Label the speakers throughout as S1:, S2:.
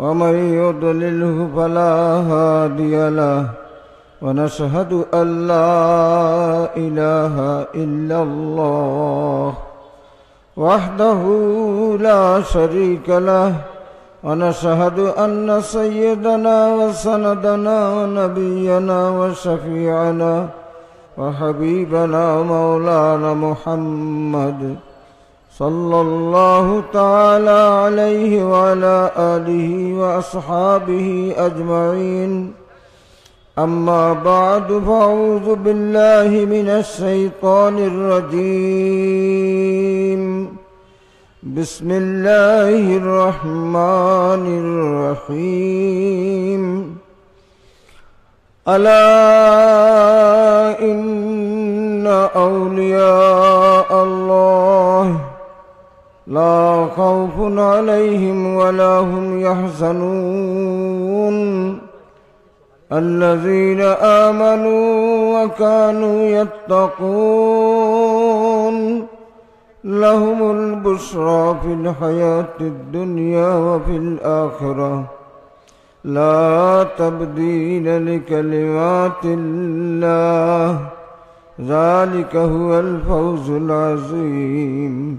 S1: ومن يضلله فلا هادي له ونشهد أن لا إله إلا الله وحده لا شريك له ونشهد أن سيدنا وسندنا ونبينا وشفيعنا وحبيبنا مولانا محمد صلى الله تعالى عليه وعلى آله وأصحابه أجمعين أما بعد فأعوذ بالله من الشيطان الرجيم بسم الله الرحمن الرحيم ألا إن أولياء الله لا خوف عليهم ولا هم يحزنون الذين آمنوا وكانوا يتقون لهم البشرى في الحياة الدنيا وفي الآخرة لا تبديل لكلمات الله ذلك هو الفوز العظيم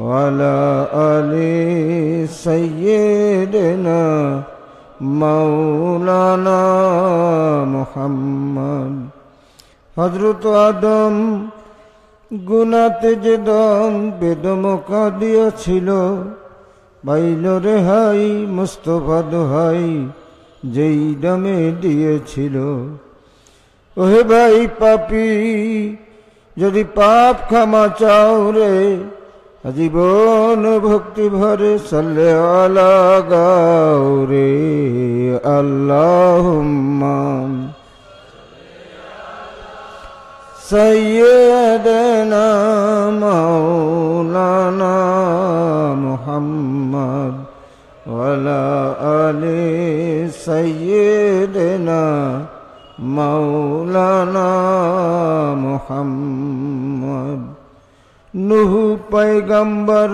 S1: وعلى آل سيدنا مولانا محمد হজরত আদম গুনাতে যে দম বেদমকা দিয়েছিল বাইল রেহাই মুস্তফা দোহাই যেই দমে দিয়েছিল ওহে ভাই পাপি যদি পাপ ক্ষমা চাও রে জীবন ভক্তি ভরে সাল্লে আলা গাউরে আল্লাহ সৈয়দনা মৌলানা মোহাম্মদ ওয়ালা আলি সৈয়দনা মৌলানা মোহাম্মদ নুহু পৈগম্বর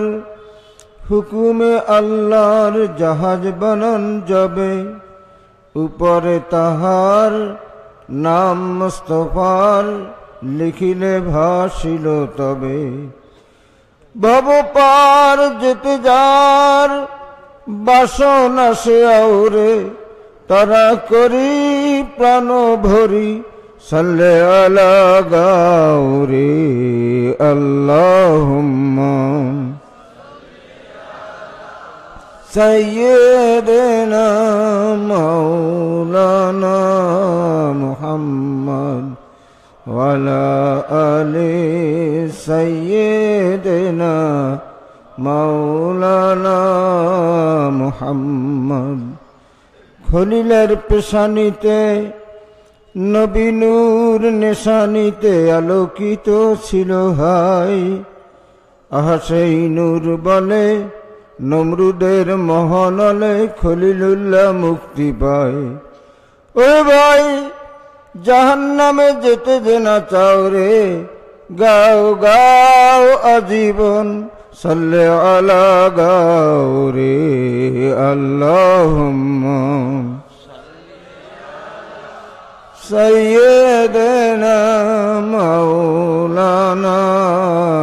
S1: হুকুমে আল্লাহর জাহাজ বনন যাবে উপরে তাহার নাম মুস্তফার লিখিলে ভাসিল তবে ভব পার যেতে যার বাসন আসে আউরে তারা করি প্রাণ ভরি صل على غوري اللهم سيدنا مولانا محمد وعلى آل سيدنا مولانا محمد খলিলের পেশানিতে নবীনুর নেশানিতে আলোকিত ছিল হাই আহা সেই নূর বলে নমরুদের মহনলে খলিলুল্লাহ মুক্তি পায় ও ভাই জাহান নামে যেতে যে না চাও রে গাও গাও আজীবন সাল্লে আলা গাও রে আল্লাহ سيدنا مولانا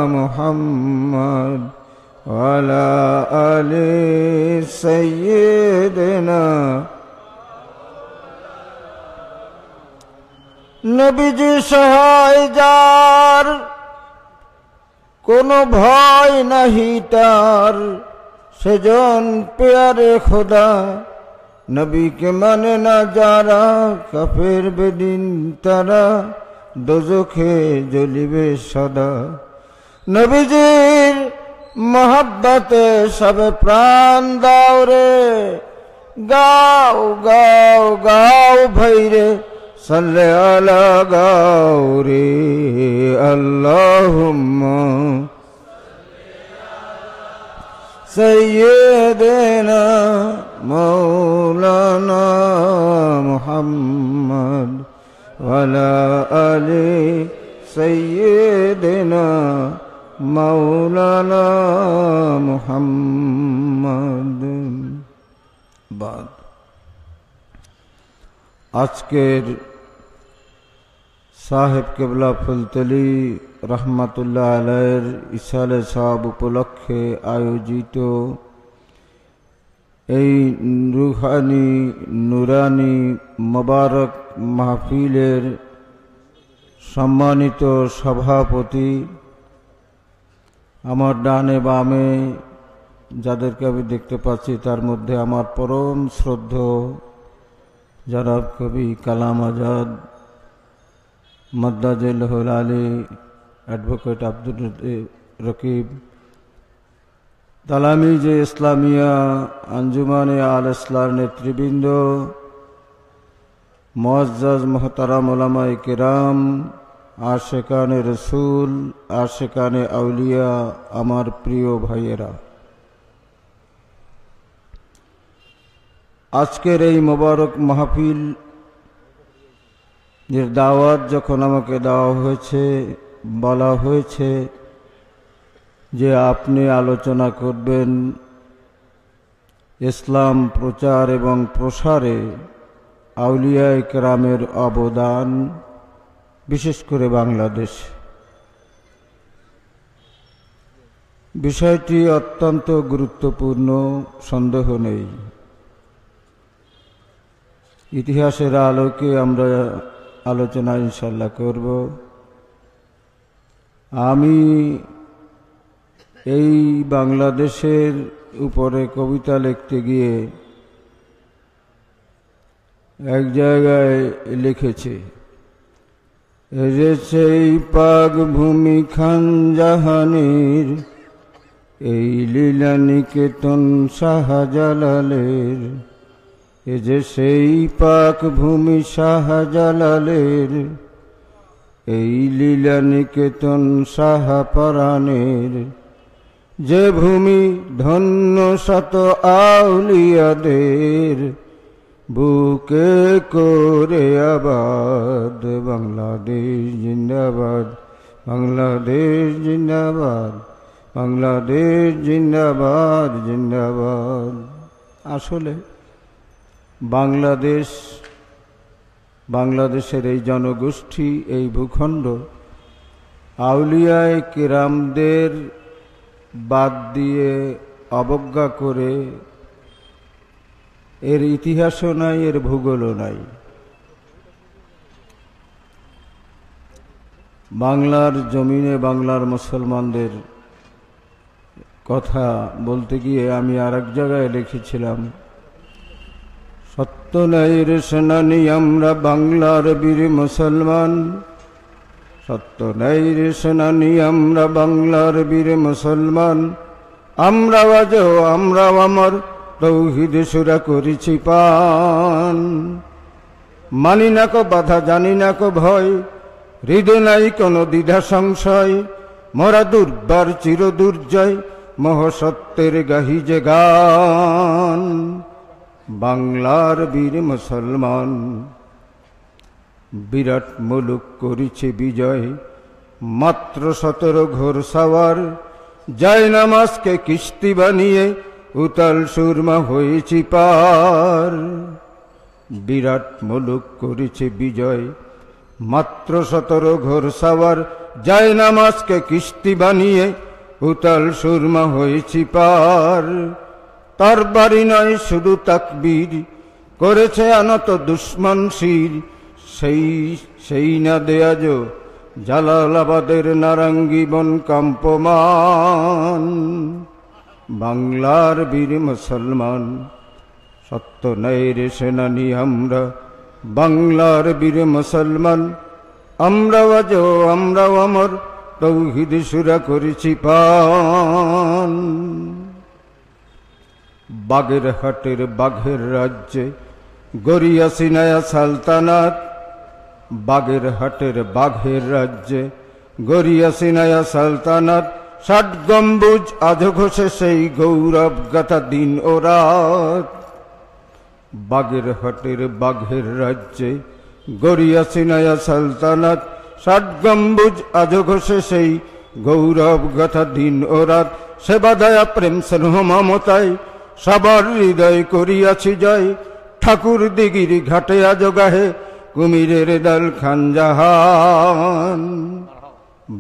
S1: محمد وعلى آل سيدنا নবীজি সহায় যার কোনো ভয় নাহি তার সেজন পেয়ারে খোদা নবীকে মানে না যারা কাফের বেদিন তারা দোজখে জ্বলিবে সদা নবীজির মহাব্বতে সবে প্রাণ দাও রে গাও গাও গাও ভৈরে সালে আলা গাও রে আল্লাহ سيدنا مولانا محمد وعلى علي سيدنا مولانا محمد بعد আজকের সাহেব কেবলা ফুলতলি রহমাতুল্লাহ আলের ইসালে সাহাব উপলক্ষে আয়োজিত এই রুহানি নুরানি মোবারক মাহফিলের সম্মানিত সভাপতি আমার ডানে বামে যাদেরকে আমি দেখতে পাচ্ছি তার মধ্যে আমার পরম শ্রদ্ধ যারা কবি কালাম আজাদ মদ্দাজুল আলী অ্যাডভোকেট আব্দুল রকিব তালামি যে ইসলামিয়া আঞ্জুমানে আল ইসলার নেতৃবৃন্দ মজ্জাজ মোহতারাম ওলামাই কেরাম আশেকানে রসুল আশেকানে আউলিয়া আমার প্রিয় ভাইয়েরা আজকের এই মোবারক মাহফিল যে দাওয়াত যখন আমাকে দেওয়া হয়েছে বলা হয়েছে যে আপনি আলোচনা করবেন ইসলাম প্রচার এবং প্রসারে আউলিয়া ইকরামের অবদান বিশেষ করে বাংলাদেশ বিষয়টি অত্যন্ত গুরুত্বপূর্ণ সন্দেহ নেই ইতিহাসের আলোকে আমরা আলোচনা ইনশাল্লাহ করব আমি এই বাংলাদেশের উপরে কবিতা লিখতে গিয়ে এক জায়গায় লিখেছি রে সেই পাগ ভূমি খান জাহানের এই লীলা নিকেতন শাহজালালের এ যে সেই পাক ভূমি শাহজালালের এই লীলা নিকেতন সাহাপরাণের যে ভূমি ধন্য শত আউলিয়াদের বুকে করে আবাদ বাংলাদেশ জিন্দাবাদ বাংলাদেশ জিন্দাবাদ বাংলাদেশ জিন্দাবাদ জিন্দাবাদ আসলে বাংলাদেশ বাংলাদেশের এই জনগোষ্ঠী এই ভূখণ্ড আউলিয়ায় কেরামদের বাদ দিয়ে অবজ্ঞা করে এর ইতিহাসও নাই এর ভূগোলও নাই বাংলার জমিনে বাংলার মুসলমানদের কথা বলতে গিয়ে আমি আর এক জায়গায় লিখেছিলাম সত্যলয়ের সেনানি আমরা বাংলার বীর মুসলমান সত্যলয়ের সেনানি আমরা বাংলার বীর মুসলমান আমরা বাজো আমরাও আমার তৌহিদ সুরা করেছি পান মানি না কো বাধা জানি না কো ভয় হৃদয় নাই কোনো দ্বিধা সংশয় মরা দুর্বার চির দুর্জয় মহসত্যের গাহি যে গান বাংলার বীর মুসলমান বিরাট মুলুক করেছে বিজয় মাত্র সতেরো ঘোর সাওয়ার নামাজকে কিস্তি বানিয়ে উতাল সুরমা হয়েছি পার বিরাট মুলুক করেছে বিজয় মাত্র সতেরো ঘোর সাওয়ার নামাজকে কিস্তি বানিয়ে উতাল সুরমা হয়েছি পার তার বাড়ি নয় শুধু তাকবীর করেছে আনত দুশ্মন শির সেই সেই না দেয়াজ জালালাবাদের নারাঙ্গি বন কাম্পমান বাংলার বীর মুসলমান সত্য রে সেনানি আমরা বাংলার বীর মুসলমান আমরাও আজ আমরাও আমার তৌহিদ সুরা করেছি পান বাগের হাটের বাঘের রাজ্যে গড়িয়া সিনায়া সালতানাত বাগের হাটের বাঘের রাজ্যে গড়িয়া সিনায়া সালতানাত ষাট গম্বুজ আধ সেই গৌরব গাথা দিন ও রাত বাগের হাটের বাঘের রাজ্যে গড়িয়া সিনায়া সালতানাত ষাট গম্বুজ আজ সেই গৌরব গাথা দিন ও রাত সেবা দয়া প্রেম স্নেহ মমতায় সবার হৃদয় করিয়াছি জয় ঠাকুর দিগির ঘাটে আজগাহে কুমিরের দল খান জাহান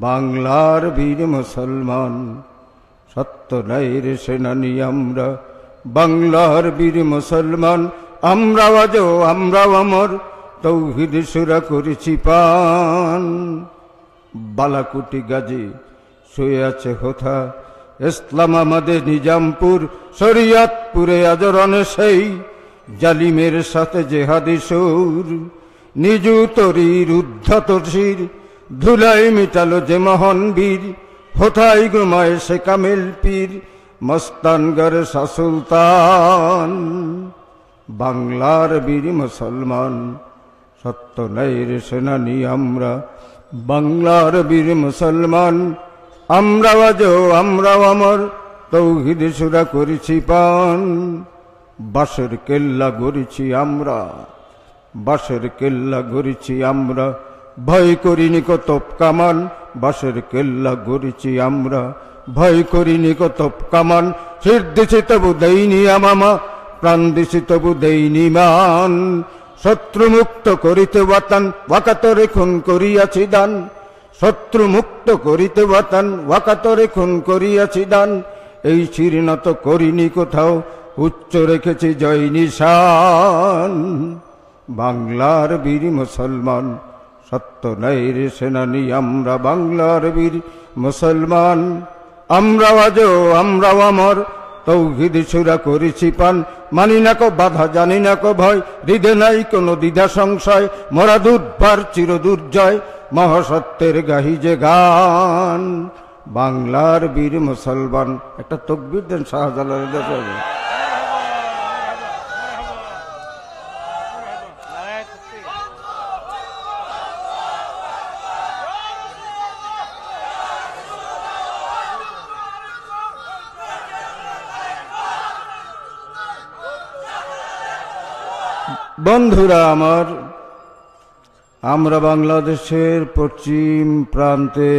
S1: বাংলার বীর মুসলমান সত্য নাইর সেনানি আমরা বাংলার বীর মুসলমান আমরা আজ আমরাও আমর তৌহিদ সুরা করেছি পান বালাকুটি গাজী শুয়ে আছে হোথা ইসলামাবাদে নিজামপুর শরিয়তপুরে আজরণে সেই জালিমের সাথে জেহাদি সৌর নিজু তরির উদ্ধতশির ধুলাই মিটালো যে মহন বীর হোথাই গুমায় সে কামেল পীর মস্তানগর সাসুলতান বাংলার বীর মুসলমান সত্য রে সেনানি আমরা বাংলার বীর মুসলমান আমরাও আজ আমরাও আমার তৌহিদ সুরা করেছি পান বাসের কেল্লা গড়েছি আমরা বাসের কেল্লা গড়েছি আমরা ভয় করিনি কত কামান বাসের কেল্লা গড়েছি আমরা ভয় করিনি কত কামান শির দিছি তবু দেইনি আমামা প্রাণ দিছি তবু দেইনি মান শত্রুমুক্ত করিতে বাতান বাকাতরে খুন করিয়াছি দান শত্রু মুক্ত করিতে বাতান ওয়াকাতরে খুন করিয়াছি দান এই শিরিনত করিনি কোথাও উচ্চ রেখেছি জয় নিশান বাংলার বীর মুসলমান সত্য রে সেনানি আমরা বাংলার বীর মুসলমান আমরা আজ আমরাও আমার তৌহিদ সুরা করেছি পান মানি না কো বাধা জানি না কো ভয় হৃদে নাই কোনো দ্বিধা সংশয় মরা দুর্বার চির দুর্জয় মহাসত্যের গাহি যে গান বাংলার বীর মুসলমান একটা তকবির দেন শাহজালাল বন্ধুরা আমার আমরা বাংলাদেশের পশ্চিম প্রান্তে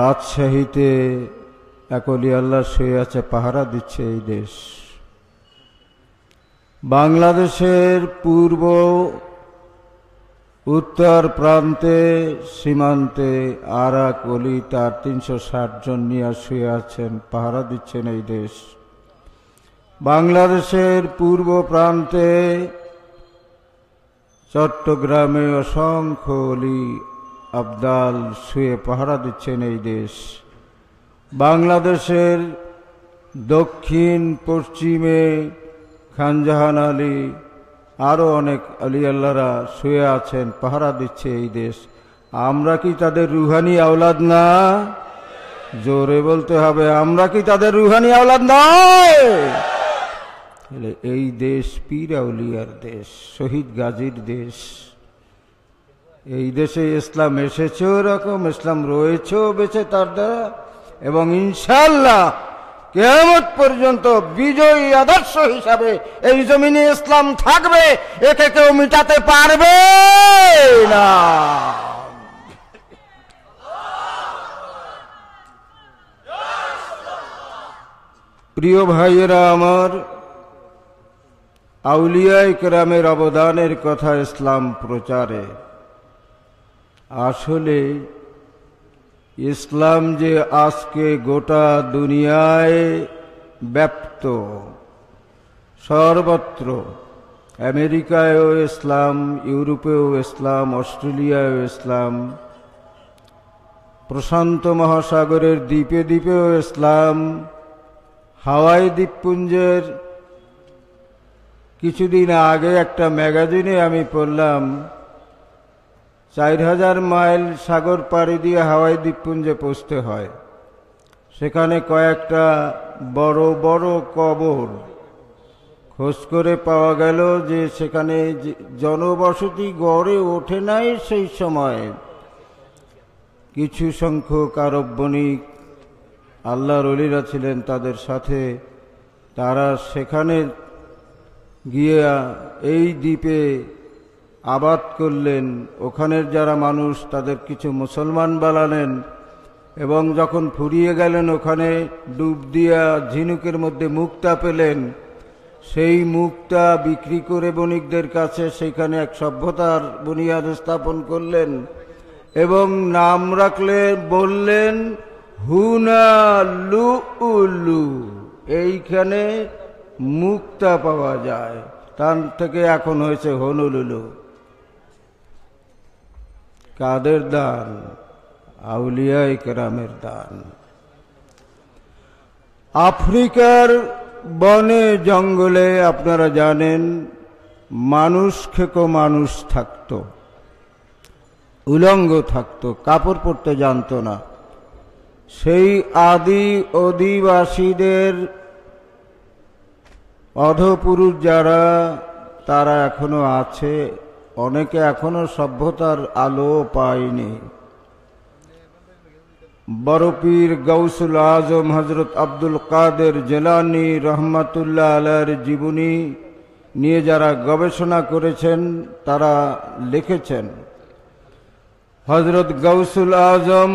S1: রাজশাহীতে একলি আল্লাহ শুয়ে আছে পাহারা দিচ্ছে এই দেশ বাংলাদেশের পূর্ব উত্তর প্রান্তে সীমান্তে আরা কলি তার তিনশো জন নিয়ে শুয়ে আছেন পাহারা দিচ্ছেন এই দেশ বাংলাদেশের পূর্ব প্রান্তে চট্টগ্রামে অসংখ্য অলি আবদাল শুয়ে পাহারা দিচ্ছেন এই দেশ বাংলাদেশের দক্ষিণ পশ্চিমে খানজাহান আলী আরও অনেক আলী আল্লাহরা শুয়ে আছেন পাহারা দিচ্ছে এই দেশ আমরা কি তাদের রুহানি আওলাদ না জোরে বলতে হবে আমরা কি তাদের রুহানি আওলাদ নয় তাহলে এই দেশ পীর আউলিয়ার দেশ শহীদ গাজীর দেশ এই দেশে ইসলাম এসেছেও এরকম ইসলাম রয়েছেও বেছে তার দ্বারা এবং ইনশাল্লাহ কেয়ামত পর্যন্ত বিজয়ী আদর্শ হিসাবে এই জমিনে ইসলাম থাকবে একে কেউ মিটাতে পারবে না প্রিয় ভাইয়েরা আমার আউলিয়ায় ইকরামের অবদানের কথা ইসলাম প্রচারে আসলে ইসলাম যে আজকে গোটা দুনিয়ায় ব্যপ্ত সর্বত্র আমেরিকায়ও ইসলাম ইউরোপেও ইসলাম অস্ট্রেলিয়ায়ও ইসলাম প্রশান্ত মহাসাগরের দ্বীপে দ্বীপেও ইসলাম হাওয়াই দ্বীপপুঞ্জের কিছুদিন আগে একটা ম্যাগাজিনে আমি পড়লাম চার হাজার মাইল সাগর পাড়ি দিয়ে হাওয়াই দ্বীপপুঞ্জে পৌঁছতে হয় সেখানে কয়েকটা বড় বড় কবর খোঁজ করে পাওয়া গেল যে সেখানে জনবসতি গড়ে ওঠে নাই সেই সময় কিছু সংখ্যক আরব বণিক আল্লাহর অলিরা ছিলেন তাদের সাথে তারা সেখানে গিয়া এই দ্বীপে আবাদ করলেন ওখানের যারা মানুষ তাদের কিছু মুসলমান বানালেন এবং যখন ফুরিয়ে গেলেন ওখানে ডুব দিয়া ঝিনুকের মধ্যে মুক্তা পেলেন সেই মুক্তা বিক্রি করে বণিকদের কাছে সেখানে এক সভ্যতার বুনিয়াদ স্থাপন করলেন এবং নাম রাখলেন বললেন হুনা লু এইখানে মুক্তা পাওয়া যায় তার থেকে এখন হয়েছে হনুলুলু কাদের দান আউলিয়া কেরামের দান আফ্রিকার বনে জঙ্গলে আপনারা জানেন মানুষ খেকো মানুষ থাকত উলঙ্গ থাকত কাপড় পরতে জানত না সেই আদি অধিবাসীদের অধপুরুষ যারা তারা এখনো আছে অনেকে এখনো সভ্যতার আলো পায়নি বরপীর গৌসুল আজম হজরত আব্দুল কাদের জেলানি রহমাতুল্লাহ আলার জীবনী নিয়ে যারা গবেষণা করেছেন তারা লিখেছেন হজরত গৌসুল আজম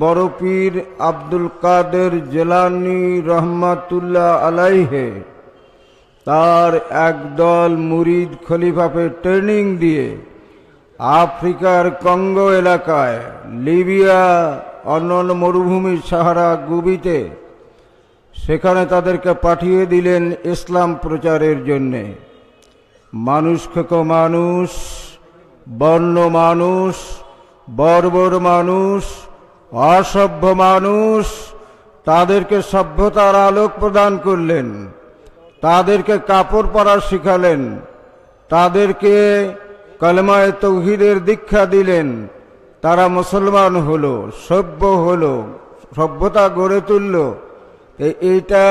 S1: বরপীর আব্দুল কাদের জেলানি রহমাতুল্লাহ আলাইহে তার একদল মুরিদ খলিফাকে ট্রেনিং দিয়ে আফ্রিকার কঙ্গো এলাকায় লিবিয়া অন্যান্য মরুভূমির সাহারা গুবিতে সেখানে তাদেরকে পাঠিয়ে দিলেন ইসলাম প্রচারের জন্যে মানুষকে মানুষ বর্ণ মানুষ বর্বর মানুষ অসভ্য মানুষ তাদেরকে সভ্যতার আলোক প্রদান করলেন তাদেরকে কাপড় পরা শিখালেন তাদেরকে কলমায় তৌহিদের দীক্ষা দিলেন তারা মুসলমান হলো সভ্য হলো সভ্যতা গড়ে তুলল এইটা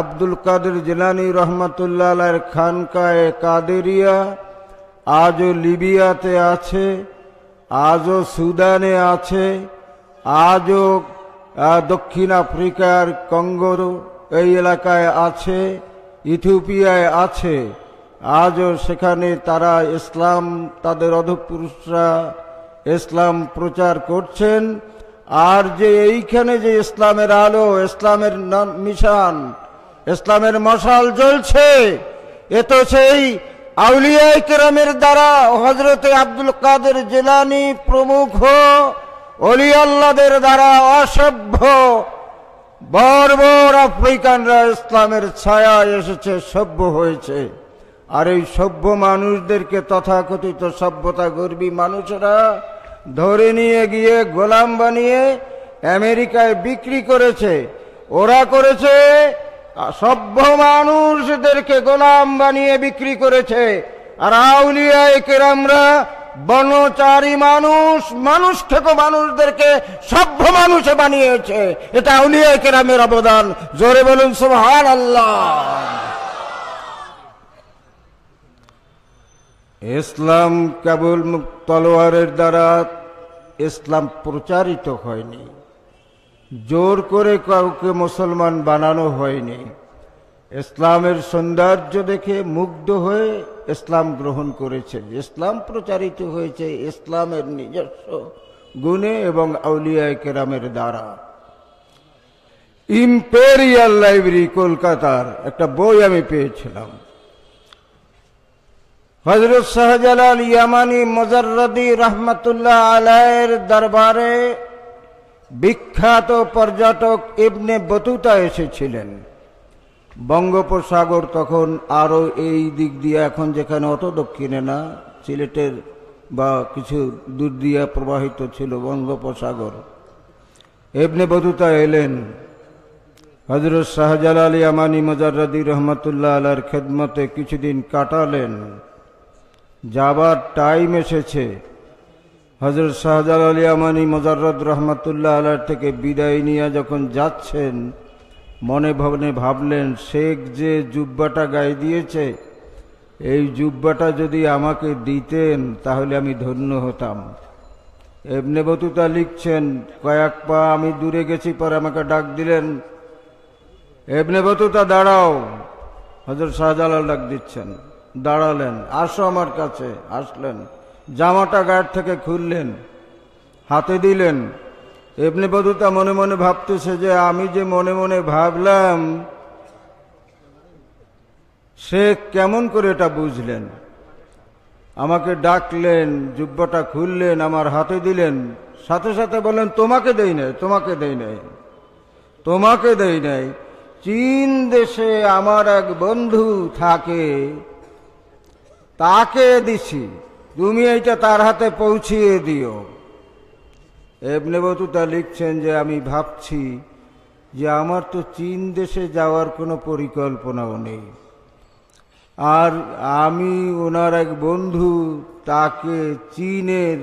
S1: আব্দুল কাদের জেলানি রহমতুল্লাহ খানকায় কাদেরিয়া আজও লিবিয়াতে আছে আজও সুদানে আছে আজও দক্ষিণ আফ্রিকার কঙ্গোর এই এলাকায় আছে ইথিওপিয়ায় আছে আজও সেখানে তারা ইসলাম তাদের অধপুরুষরা ইসলাম প্রচার করছেন আর যে এইখানে যে ইসলামের আলো ইসলামের মিশান ইসলামের মশাল জ্বলছে এ তো সেই আউলিয়া কেরামের দ্বারা হজরতে আব্দুল কাদের জেলানি প্রমুখ অলিয়াল্লাদের দ্বারা অসভ্য বর্বর আফ্রিকানরা ইসলামের ছায়া এসেছে সভ্য হয়েছে আর এই সভ্য মানুষদেরকে তথাকথিত সভ্যতা গর্বী মানুষরা ধরে নিয়ে গিয়ে গোলাম বানিয়ে আমেরিকায় বিক্রি করেছে ওরা করেছে সভ্য মানুষদেরকে গোলাম বানিয়ে বিক্রি করেছে আর আউলিয়া কেরামরা বনচারী মানুষ মানুষ থেকে মানুষদেরকে সভ্য মানুষে বানিয়েছে এটা উলিয়া কেরামের অবদান জোরে বলুন সুহান আল্লাহ ইসলাম কেবল তলোয়ারের দ্বারা ইসলাম প্রচারিত হয়নি জোর করে কাউকে মুসলমান বানানো হয়নি ইসলামের সৌন্দর্য দেখে মুগ্ধ হয়ে ইসলাম গ্রহণ করেছে ইসলাম প্রচারিত হয়েছে ইসলামের নিজস্ব গুণে এবং আউলিয়া কেরামের দ্বারা ইম্পেরিয়াল লাইব্রেরি কলকাতার একটা বই আমি পেয়েছিলাম হজরত শাহজালাল ইয়ামানি মজারদি রহমতুল্লাহ আলায়ের দরবারে বিখ্যাত পর্যটক ইবনে বতুতা এসেছিলেন বঙ্গোপসাগর তখন আরও এই দিক দিয়ে এখন যেখানে অত দক্ষিণে না সিলেটের বা কিছু দূর দিয়ে প্রবাহিত ছিল বঙ্গোপসাগর এমনি বধুতা এলেন হজরত আলী আমানি মজারদি রহমতুল্লাহ আলার খেদমতে কিছুদিন কাটালেন যাবার টাইম এসেছে হজরত আলী আমানি মজারদ রহমতুল্লাহ আলার থেকে বিদায় নিয়ে যখন যাচ্ছেন মনে ভবনে ভাবলেন শেখ যে জুব্বাটা গায়ে দিয়েছে এই জুব্বাটা যদি আমাকে দিতেন তাহলে আমি ধন্য হতাম এমনে বতুতা লিখছেন কয়েক পা আমি দূরে গেছি পরে আমাকে ডাক দিলেন এমনে বতুতা দাঁড়াও হজর শাহজালাল ডাক দিচ্ছেন দাঁড়ালেন আসো আমার কাছে আসলেন জামাটা গায়ের থেকে খুললেন হাতে দিলেন এমনি বধুতা মনে মনে ভাবতেছে যে আমি যে মনে মনে ভাবলাম সে কেমন করে এটা বুঝলেন আমাকে ডাকলেন জুব্বাটা খুললেন আমার হাতে দিলেন সাথে সাথে বলেন তোমাকে দেই নাই তোমাকে দেই নাই তোমাকে দেই নাই চীন দেশে আমার এক বন্ধু থাকে তাকে দিছি তুমি এইটা তার হাতে পৌঁছিয়ে দিও এবনে বতুতা লিখছেন যে আমি ভাবছি যে আমার তো চীন দেশে যাওয়ার কোনো পরিকল্পনাও নেই আর আমি ওনার এক বন্ধু তাকে চীনের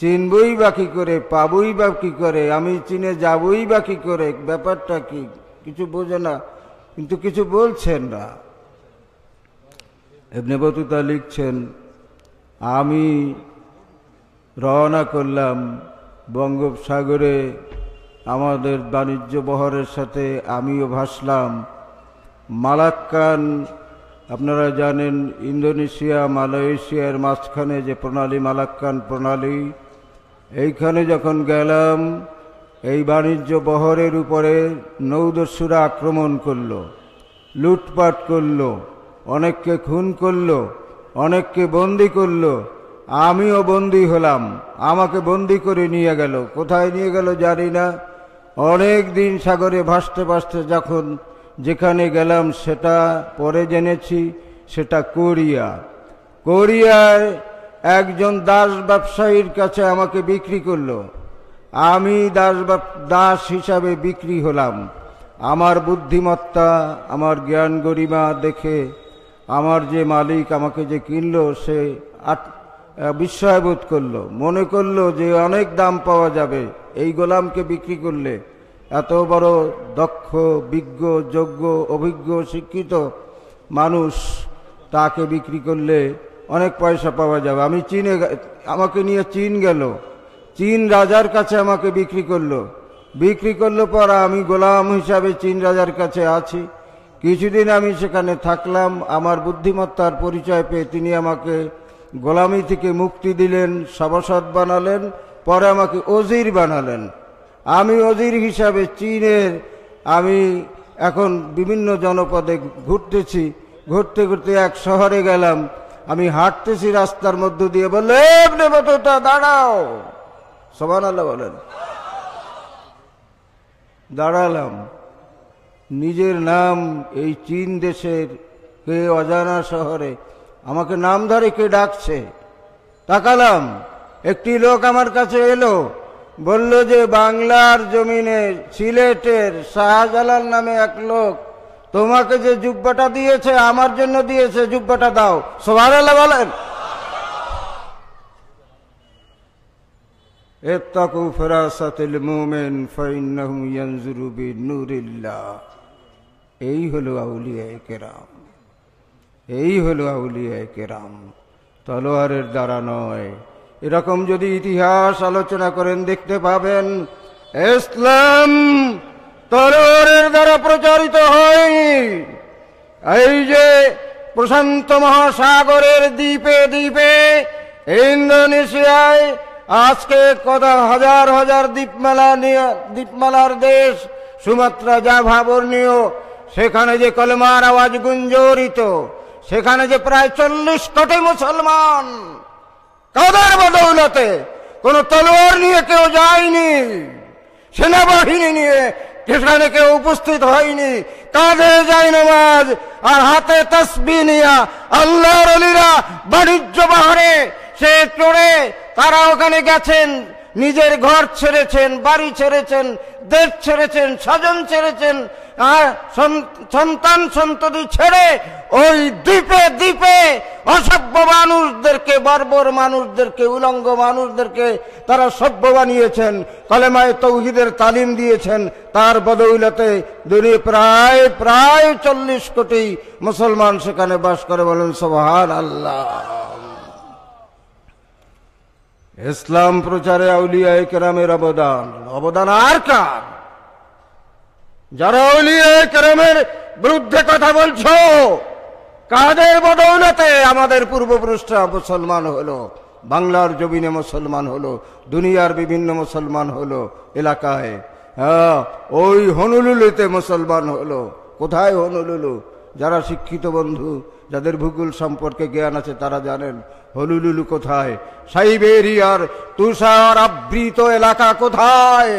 S1: চিনবই বাকি করে পাবই বা কী করে আমি চীনে যাবই বা কী করে ব্যাপারটা কি কিছু বোঝে না কিন্তু কিছু বলছেন না এমনি বতুতা লিখছেন আমি রওনা করলাম বঙ্গোপসাগরে আমাদের বাণিজ্য বহরের সাথে আমিও ভাসলাম মালাক্কান আপনারা জানেন ইন্দোনেশিয়া মালয়েশিয়ার মাঝখানে যে প্রণালী মালাক্কান প্রণালী এইখানে যখন গেলাম এই বাণিজ্য বহরের উপরে নৌদস্যুরা আক্রমণ করল লুটপাট করল অনেককে খুন করল অনেককে বন্দি করলো আমিও বন্দি হলাম আমাকে বন্দি করে নিয়ে গেল কোথায় নিয়ে গেল জানি না অনেক দিন সাগরে ভাসতে ভাসতে যখন যেখানে গেলাম সেটা পরে জেনেছি সেটা কোরিয়া কোরিয়ায় একজন দাস ব্যবসায়ীর কাছে আমাকে বিক্রি করলো আমি দাস দাস হিসাবে বিক্রি হলাম আমার বুদ্ধিমত্তা আমার জ্ঞান গরিমা দেখে আমার যে মালিক আমাকে যে কিনল সে বিস্ময়বোধ করলো মনে করলো যে অনেক দাম পাওয়া যাবে এই গোলামকে বিক্রি করলে এত বড় দক্ষ বিজ্ঞ যোগ্য অভিজ্ঞ শিক্ষিত মানুষ তাকে বিক্রি করলে অনেক পয়সা পাওয়া যাবে আমি চীনে আমাকে নিয়ে চীন গেল চীন রাজার কাছে আমাকে বিক্রি করলো বিক্রি করলো পর আমি গোলাম হিসাবে চীন রাজার কাছে আছি কিছুদিন আমি সেখানে থাকলাম আমার বুদ্ধিমত্তার পরিচয় পেয়ে তিনি আমাকে গোলামি থেকে মুক্তি দিলেন সভাসদ বানালেন পরে আমাকে অজির বানালেন আমি অজির হিসাবে চীনের আমি এখন বিভিন্ন জনপদে ঘুরতেছি ঘুরতে ঘুরতে এক শহরে গেলাম আমি হাঁটতেছি রাস্তার মধ্য দিয়ে বললে নেবতা দাঁড়াও সবান আল্লাহ বলেন দাঁড়ালাম নিজের নাম এই চীন দেশের কে অজানা শহরে আমাকে নাম ধরে কে ডাকছে তাকালাম একটি লোক আমার কাছে এলো বলল যে বাংলার জমিনে সিলেটের শাহজালাল নামে এক লোক তোমাকে যে জুব্বাটা দিয়েছে আমার জন্য দিয়েছে জুব্বাটা দাও সবার বলেন اتقوا فراسة المؤمن فإنهم ينظروا بنور এই হলো আউলিয়া কেরাম এই হল আউলিয়ায় কেরাম তলোয়ারের দ্বারা নয় এরকম যদি ইতিহাস আলোচনা করেন দেখতে পাবেন ইসলাম তলোয়ারের দ্বারা প্রচারিত হয় এই যে প্রশান্ত মহাসাগরের দ্বীপে দ্বীপে ইন্দোনেশিয়ায় আজকে কত হাজার হাজার দ্বীপমালা দ্বীপমালার দেশ সুমাত্রা যা ভাবনীয় সেখানে যে কলমার আওয়াজ গুঞ্জরিত সেখানে যে প্রায় চল্লিশ কোটি মুসলমান কাদের বদৌলতে কোন তলোয়ার নিয়ে কেউ যায়নি সেনাবাহিনী নিয়ে সেখানে কেউ উপস্থিত হয়নি কাঁধে যায় নামাজ আর হাতে তসবি নিয়া আল্লাহর অলিরা বাণিজ্য বাহারে সে চড়ে তারা ওখানে গেছেন নিজের ঘর ছেড়েছেন বাড়ি ছেড়েছেন দেশ ছেড়েছেন স্বজন ছেড়েছেন সন্তান সন্ততি ছেড়ে ওই দ্বীপে দ্বীপে অসভ্য মানুষদেরকে বর্বর মানুষদেরকে উলঙ্গ মানুষদেরকে তারা সভ্য বানিয়েছেন কলেমায় তৌহিদের তালিম দিয়েছেন তার বদৌলতে দুনিয়া প্রায় প্রায় চল্লিশ কোটি মুসলমান সেখানে বাস করে বলেন সোহান আল্লাহ ইসলাম প্রচারে আউলিয়া কেরামের অবদান অবদান আর কার যারা অলিয়ে বিরুদ্ধে কথা বলছ কাদের বদৌলতে আমাদের পূর্বপুরুষরা মুসলমান হলো বাংলার জমিনে মুসলমান হলো দুনিয়ার বিভিন্ন মুসলমান হলো এলাকায় হ্যাঁ ওই হনুলুলুতে মুসলমান হলো কোথায় হনুলুলু যারা শিক্ষিত বন্ধু যাদের ভূগোল সম্পর্কে জ্ঞান আছে তারা জানেন হলুলুলু কোথায় সাইবেরিয়ার তুষার আবৃত এলাকা কোথায়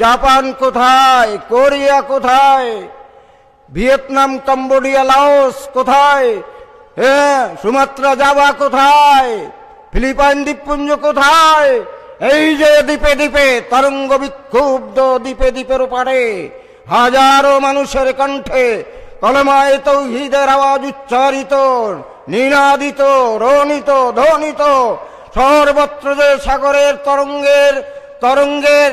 S1: জাপান কোথায় কোরিয়া কোথায় ভিয়েতনাম কম্বোডিয়া লাওস কোথায় হ্যাঁ সুমাত্রা যাওয়া কোথায় ফিলিপাইন দ্বীপপুঞ্জ কোথায় এই যে দ্বীপে দ্বীপে তরঙ্গ বিক্ষুব্ধ দ্বীপে দ্বীপের পারে হাজারো মানুষের কণ্ঠে কলমায় তৌহিদের আওয়াজ উচ্চারিত নিনাদিত রণিত ধ্বনিত সর্বত্র যে সাগরের তরঙ্গের তরঙ্গের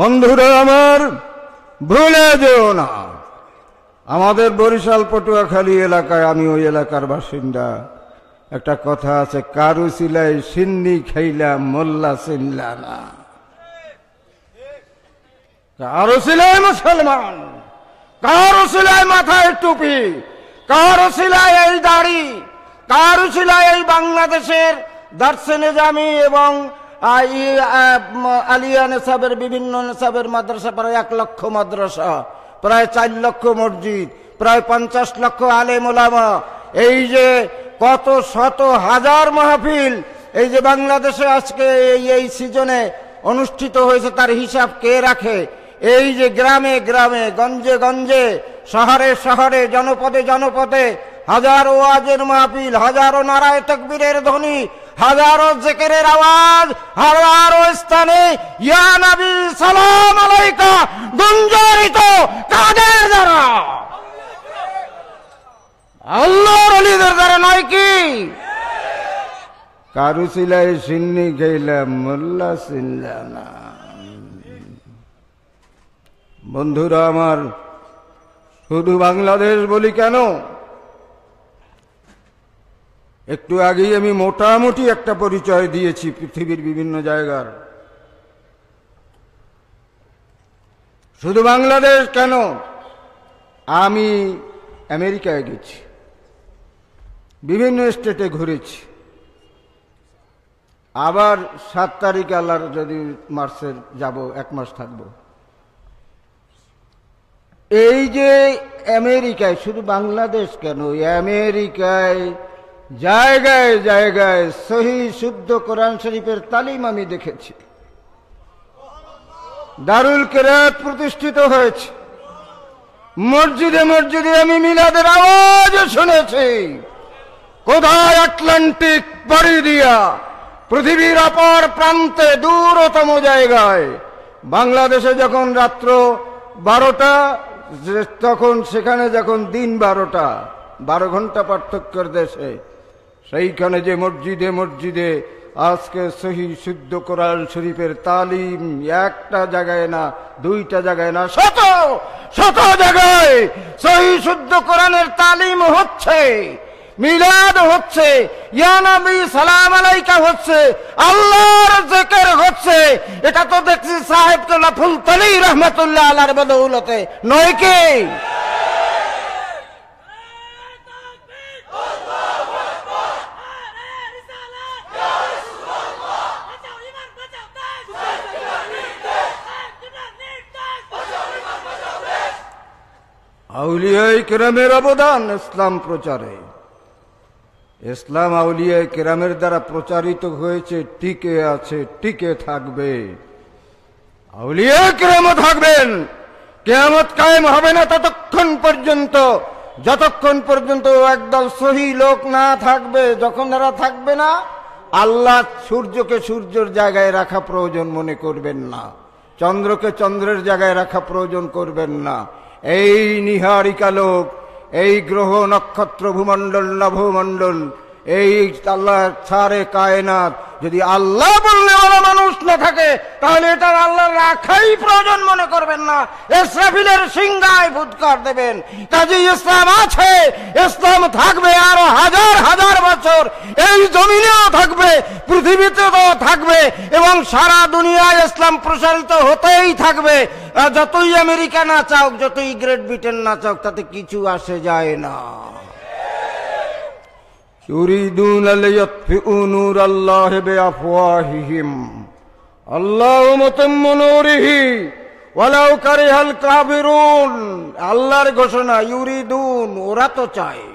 S1: বন্ধুরা আমার ভুলে যেও না আমাদের বরিশাল পটুয়াখালী এলাকায় আমি ওই এলাকার বাসিন্দা একটা কথা আছে কারু সিলাই সিন্নি খাইলা মোল্লা সিনলা না কারো সিলাই মুসলমান কারো সিলাই মাথায় টুপি কারো সিলাই এই দাড়ি কারো সিলাই এই বাংলাদেশের দার্শনে জামি এবং আলিয়া নেশাবের বিভিন্ন নেশাবের মাদ্রাসা প্রায় এক লক্ষ মাদ্রাসা প্রায় চার লক্ষ মসজিদ প্রায় পঞ্চাশ লক্ষ আলে মোলামা এই যে কত শত হাজার মাহফিল এই যে বাংলাদেশে আজকে এই এই সিজনে অনুষ্ঠিত হয়েছে তার হিসাব কে রাখে এই যে গ্রামে গ্রামে গঞ্জে গঞ্জে শহরে শহরে জনপদে জনপদে হাজারো আজের মাহফিল হাজারো নারায় তকবীরের ধ্বনি হাজারো জেকেরের আওয়াজ হাজারো স্থানে ইয়া নবী সালাম আলাইকা গুঞ্জরিত কাদের দ্বারা আল্লাহর অলিদের দ্বারা নয় কি কারু সিলাই সিন্নি গেলাম মোল্লা সিনলা না বন্ধুরা আমার শুধু বাংলাদেশ বলি কেন একটু আগেই আমি মোটামুটি একটা পরিচয় দিয়েছি পৃথিবীর বিভিন্ন জায়গার শুধু বাংলাদেশ কেন আমি আমেরিকায় গেছি বিভিন্ন স্টেটে ঘুরেছি আবার সাত তারিখ আলার যদি মার্চে যাব এক মাস থাকব এই যে আমেরিকায় শুধু বাংলাদেশ কেন আমেরিকায় জায়গায় জায়গায় সহি শুদ্ধ কোরআন শরীফের তালিম আমি দেখেছি দারুল কেরাত প্রতিষ্ঠিত হয়েছে মসজিদে মসজিদে আমি মিলাদের আওয়াজ শুনেছি কোথায় আটলান্টিক পাড়ি দিয়া পৃথিবীর অপর প্রান্তে দূরতম জায়গায় বাংলাদেশে যখন রাত্র বারোটা তখন সেখানে যখন দিন বারোটা বারো ঘন্টা পার্থক্যের দেশে সেইখানে যে মসজিদে মসজিদে আজকে সহি শুদ্ধ কোরআন শরীফের তালিম একটা জায়গায় না দুইটা জায়গায় না শত শত জায়গায় সহি শুদ্ধ কোরআনের তালিম হচ্ছে মিলাদ হচ্ছে ইয়ানবী সালাম আলাইকা হচ্ছে আল্লাহর জেকের হচ্ছে এটা তো দেখছি সাহেব তোলা ফুলতলি রহমতুল্লাহ আল্লাহর বদৌলতে নয় কি আউলিয়াই কেরামের অবদান ইসলাম প্রচারে ইসলাম আউলিয়ায় কেরামের দ্বারা প্রচারিত হয়েছে টিকে আছে টিকে থাকবে আউলিয়া কেরামও থাকবেন কেয়ামত কায়েম হবে না ততক্ষণ পর্যন্ত যতক্ষণ পর্যন্ত একদল সহি লোক না থাকবে যখন এরা থাকবে না আল্লাহ সূর্যকে সূর্যের জায়গায় রাখা প্রয়োজন মনে করবেন না চন্দ্রকে চন্দ্রের জায়গায় রাখা প্রয়োজন করবেন না এই নিহারিকা লোক এই গ্রহ নক্ষত্র ভূমণ্ডল নভমণ্ডল এই আল্লাহ ছাড়ে কায়নাত যদি আল্লাহ বললে ওরা মানুষ না থাকে তাহলে এটা আল্লাহ রাখাই প্রয়োজন মনে করবেন না ইসরাফিলের সিংহায় ভুৎকার দেবেন কাজে ইসলাম আছে ইসলাম থাকবে আরো হাজার হাজার বছর এই জমিনেও থাকবে পৃথিবীতেও থাকবে এবং সারা দুনিয়ায় ইসলাম প্রসারিত হতেই থাকবে যতই আমেরিকা না চাও যতই গ্রেট ব্রিটেন না চাও তাতে কিছু আসে যায় না يريدون ليطفئوا نور الله بأفواههم اللهم تم نوره ওয়ালাউ কারিহাল কাবিরুন আল্লাহর ঘোষণা ইউরিদুন ওরা তো চায়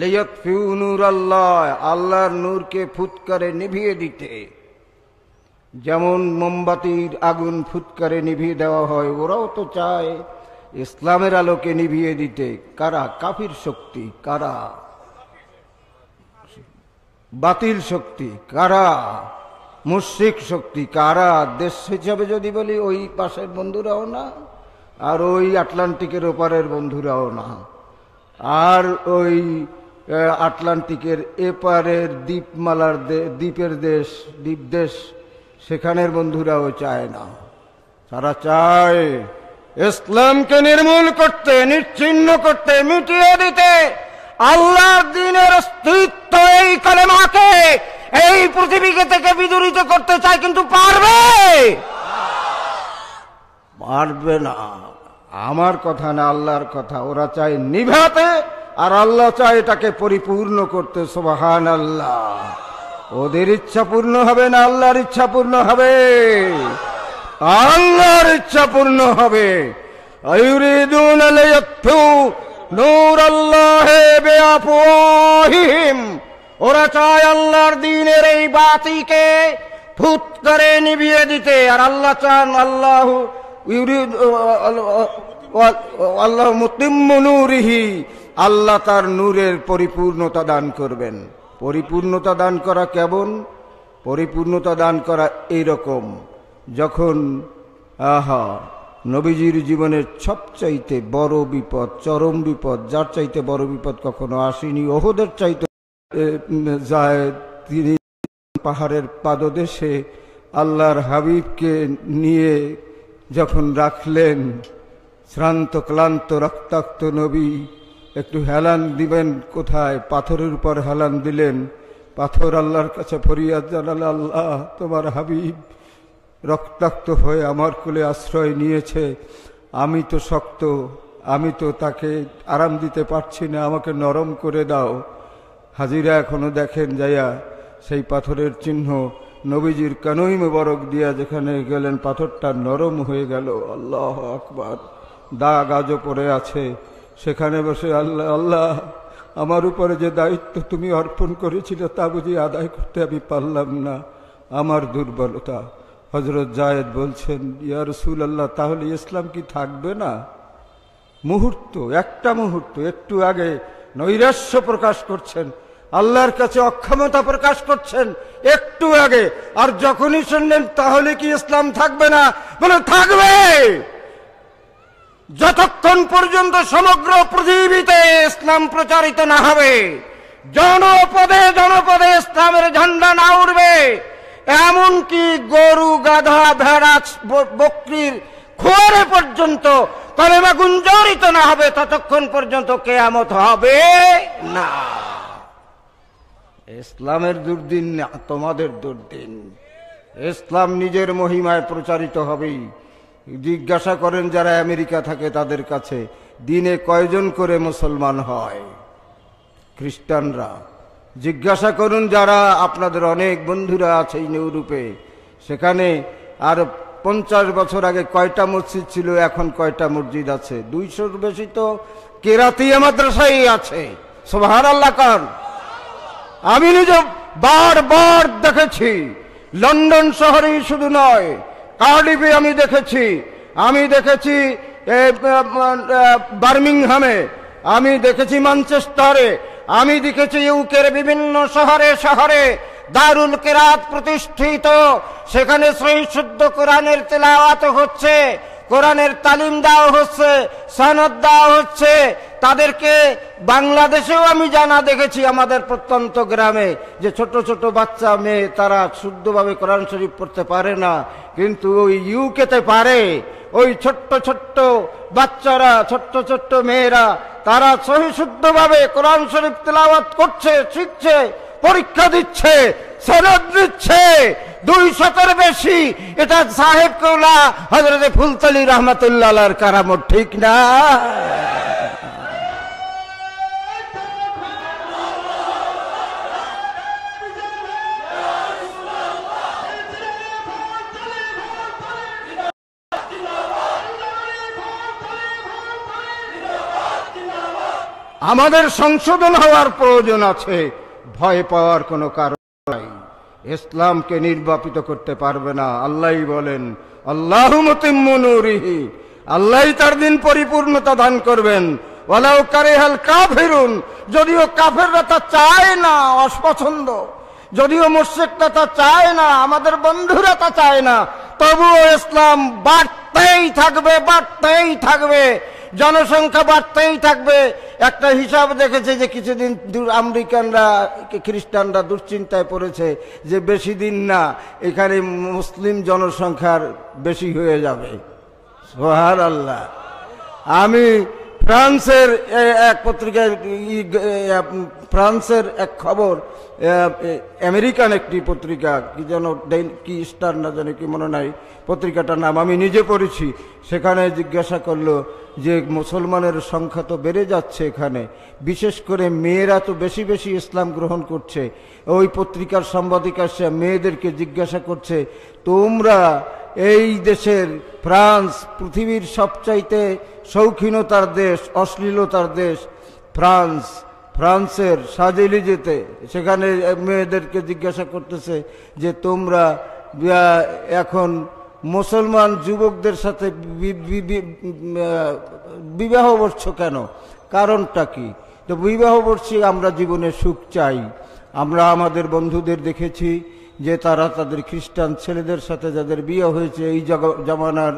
S1: লেয়ক ফিউ নূর আল্লাহ আল্লাহর নূরকে ফুৎকারে নিভিয়ে দিতে যেমন মোমবাতির আগুন ফুৎকারে নিভিয়ে দেওয়া হয় ওরাও তো চায় ইসলামের আলোকে নিভিয়ে দিতে কারা কাফির শক্তি কারা বাতিল শক্তি কারা মুশ্রিক শক্তি কারা দেশ হিসাবে যদি বলি ওই পাশের বন্ধুরাও না আর ওই আটলান্টিকের ওপারের বন্ধুরাও না আর ওই আটলান্টিকের এপারের দ্বীপমালার দ্বীপের দেশ দ্বীপ দেশ সেখানের বন্ধুরাও চায় না তারা চায় ইসলামকে নির্মূল করতে নিশ্চিন্ন করতে মিটিয়ে দিতে আল্লাহর দিনের অস্তিত্ব এই কালেমাকে এই পৃথিবীকে থেকে বিদুরিত করতে চায় কিন্তু পারবে পারবে না আমার কথা না আল্লাহর কথা ওরা চায় নিভাতে আর আল্লাহ চায় এটাকে পরিপূর্ণ করতে সোবাহান আল্লাহ ওদের ইচ্ছা পূর্ণ হবে না আল্লাহর ইচ্ছা পূর্ণ হবে আল্লাহর ইচ্ছা পূর্ণ হবে আয়ুরিদুন আলাইয়াতু নূর আল্লাহে বেআফওয়াহিহিম ওরা চায় আল্লাহর দিনের এই বাতিকে ফুত করে নিভিয়ে দিতে আর আল্লাহ চান আল্লাহ আল্লাহ মুতিমনুরিহি আল্লাহ তার নূরের পরিপূর্ণতা দান করবেন পরিপূর্ণতা দান করা কেমন পরিপূর্ণতা দান করা এইরকম যখন আহা নবীজির জীবনের সবচাইতে বড় বিপদ চরম বিপদ যার চাইতে বড় বিপদ কখনো আসেনি ওহদের চাইতে যায় তিনি পাহাড়ের পাদদেশে আল্লাহর হাবিবকে নিয়ে যখন রাখলেন শ্রান্ত ক্লান্ত রক্তাক্ত নবী একটু হেলান দিবেন কোথায় পাথরের উপর হেলান দিলেন পাথর আল্লাহর কাছে ফরিয়াদ জানাল আল্লাহ তোমার হাবিব রক্তাক্ত হয়ে আমার কোলে আশ্রয় নিয়েছে আমি তো শক্ত আমি তো তাকে আরাম দিতে পারছি না আমাকে নরম করে দাও হাজিরা এখনও দেখেন যাইয়া সেই পাথরের চিহ্ন নবীজির কেনই মোবারক দিয়া যেখানে গেলেন পাথরটা নরম হয়ে গেল আল্লাহ আকবার দাগ আজও পড়ে আছে সেখানে বসে আল্লাহ আল্লাহ আমার উপরে যে দায়িত্ব তুমি অর্পণ করেছিলে তা বুঝি আদায় করতে আমি পারলাম না আমার দুর্বলতা হজরত জায়েদ বলছেন ইয়া রসুল আল্লাহ তাহলে ইসলাম কি থাকবে না মুহূর্ত একটা মুহূর্ত একটু আগে নৈরাশ্য প্রকাশ করছেন আল্লাহর কাছে অক্ষমতা প্রকাশ করছেন একটু আগে আর যখনই শুনলেন তাহলে কি ইসলাম থাকবে না বলে থাকবে যতক্ষণ পর্যন্ত সমগ্র পৃথিবীতে ইসলাম প্রচারিত না হবে জনপদে জনপদে ইসলামের ঝান্ডা না উঠবে এমনকি গরু গাধা ভেড়া বকরির খোয়ারে পর্যন্ত কলেমা গুঞ্জরিত না হবে ততক্ষণ পর্যন্ত কেয়ামত হবে না ইসলামের দুর্দিন না তোমাদের দুর্দিন ইসলাম নিজের মহিমায় প্রচারিত হবেই জিজ্ঞাসা করেন যারা আমেরিকা থাকে তাদের কাছে দিনে কয়জন করে মুসলমান হয় খ্রিস্টানরা জিজ্ঞাসা করুন যারা আপনাদের অনেক বন্ধুরা আছে ইউরোপে সেখানে আর পঞ্চাশ বছর আগে কয়টা মসজিদ ছিল এখন কয়টা মসজিদ আছে দুইশোর বেশি তো কেরাতিয়া মাদ্রাসাই আছে সোহার আল্লাহ কান আমি নিজে বারবার দেখেছি লন্ডন শহরেই শুধু নয় কার্ডিফে আমি দেখেছি আমি দেখেছি বার্মিংহামে আমি দেখেছি ম্যানচেস্টারে আমি দেখেছি ইউকের বিভিন্ন শহরে শহরে দারুল কেরাত প্রতিষ্ঠিত সেখানে সহি শুদ্ধ কোরআনের তেলাওয়াত হচ্ছে কোরআনের তালিম দেওয়া হচ্ছে সনদ দেওয়া হচ্ছে তাদেরকে বাংলাদেশেও আমি জানা দেখেছি আমাদের প্রত্যন্ত গ্রামে যে ছোট ছোট বাচ্চা মেয়ে তারা শুদ্ধভাবে কোরআন শরীফ পড়তে পারে না কিন্তু ওই ইউকেতে পারে ওই ছোট্ট ছোট্ট বাচ্চারা ছোট্ট ছোট্ট মেয়েরা তারা সহি শুদ্ধভাবে কোরআন শরীফ তেলাওয়াত করছে শিখছে পরীক্ষা দিচ্ছে সনদ দিচ্ছে দুই শতের বেশি এটা সাহেব কৌলা হজরত ফুলতলি রহমতুল্লাহ কারাম ঠিক না আমাদের সংশোধন হওয়ার প্রয়োজন আছে ভয় পাওয়ার কোনো কারণ নাই ইসলামকে নির্বাপিত করতে পারবে না আল্লাহ বলেন আল্লাহ মতিমুরিহি আল্লাহ তার দিন পরিপূর্ণতা দান করবেন ওলাও কারেহাল ফেরুন যদিও কাফেররা তা চায় না অসপছন্দ যদিও মোর্শেকটা তা চায় না আমাদের বন্ধুরা তা চায় না তবুও ইসলাম বাড়তেই থাকবে বাড়তেই থাকবে জনসংখ্যা বাড়তেই থাকবে একটা হিসাব দেখেছে যে কিছুদিন আমেরিকানরা খ্রিস্টানরা দুশ্চিন্তায় পড়েছে যে বেশি দিন না এখানে মুসলিম জনসংখ্যার বেশি হয়ে যাবে সোহার আল্লাহ আমি ফ্রান্সের এক পত্রিকায় ফ্রান্সের এক খবর আমেরিকান একটি পত্রিকা কি যেন কি স্টার না জানে কি মনে নাই পত্রিকাটার নাম আমি নিজে পড়েছি সেখানে জিজ্ঞাসা করলো যে মুসলমানের সংখ্যা তো বেড়ে যাচ্ছে এখানে বিশেষ করে মেয়েরা তো বেশি বেশি ইসলাম গ্রহণ করছে ওই পত্রিকার সাংবাদিকা সে মেয়েদেরকে জিজ্ঞাসা করছে তোমরা এই দেশের ফ্রান্স পৃথিবীর সবচাইতে শৌখিনতার দেশ অশ্লীলতার দেশ ফ্রান্স ফ্রান্সের সাজেলি যেতে সেখানে মেয়েদেরকে জিজ্ঞাসা করতেছে যে তোমরা এখন মুসলমান যুবকদের সাথে বিবাহ বসছ কেন কারণটা কি তো বিবাহ বসছি আমরা জীবনে সুখ চাই আমরা আমাদের বন্ধুদের দেখেছি যে তারা তাদের খ্রিস্টান ছেলেদের সাথে যাদের বিয়ে হয়েছে এই জমানার